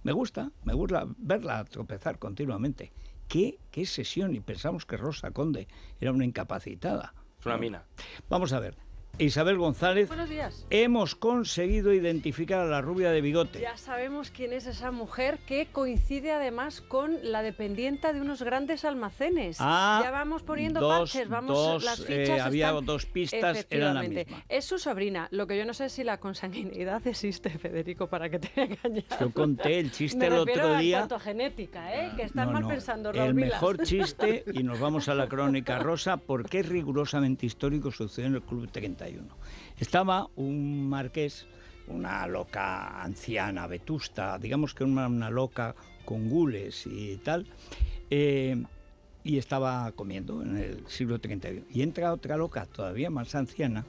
me gusta, me gusta verla tropezar continuamente. ¿Qué, qué sesión? Y pensamos que Rosa Conde era una incapacitada. Es una mina. Vamos a ver, Isabel González. Buenos días. Hemos conseguido identificar a la rubia de bigote. Ya sabemos quién es esa mujer que coincide además con la dependienta de unos grandes almacenes. Ah, ya vamos poniendo parches, vamos las fichas. Eh, había dos pistas, eran la misma. Es su sobrina. Lo que yo no sé es si la consanguinidad existe, Federico, para que te engañes. Yo conté el chiste el otro día. A genética, ¿eh? Ah, que estás mal pensando. el mejor chiste <laughs> y nos vamos a la crónica rosa porque es rigurosamente histórico sucedió en el club 30. Estaba un marqués, una loca anciana, vetusta, digamos que una, loca con gules y tal, eh, y estaba comiendo en el siglo 31. Y entra otra loca, todavía más anciana,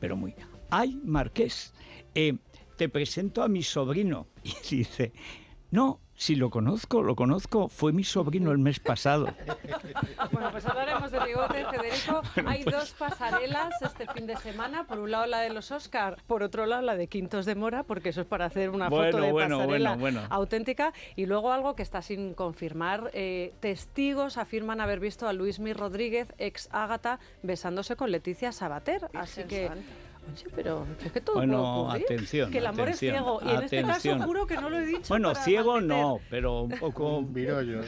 pero muy... ¡Ay, marqués! Eh, te presento a mi sobrino. <laughs> Y dice, no, si lo conozco, lo conozco. Fue mi sobrino el mes pasado. Bueno, pues hablaremos de bigote, Federico. <laughs> Hay pues. dos pasarelas este fin de semana. Por un lado la de los Oscar, por otro lado la de Quintos de Mora, porque eso es para hacer una foto de pasarela auténtica. Y luego algo que está sin confirmar. Eh, testigos afirman haber visto a Luis Mir Rodríguez, ex Ágata, besándose con Leticia Sabater. Así que... Oye, pero es que todo bueno, atención. Que el amor es ciego. Y en este caso juro que no lo he dicho. Bueno, ciego no, pero un poco. yo.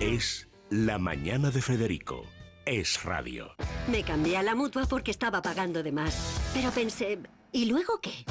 es la mañana de Federico. Es radio. Me cambié a la mutua porque estaba pagando de más. Pero pensé, ¿y luego qué?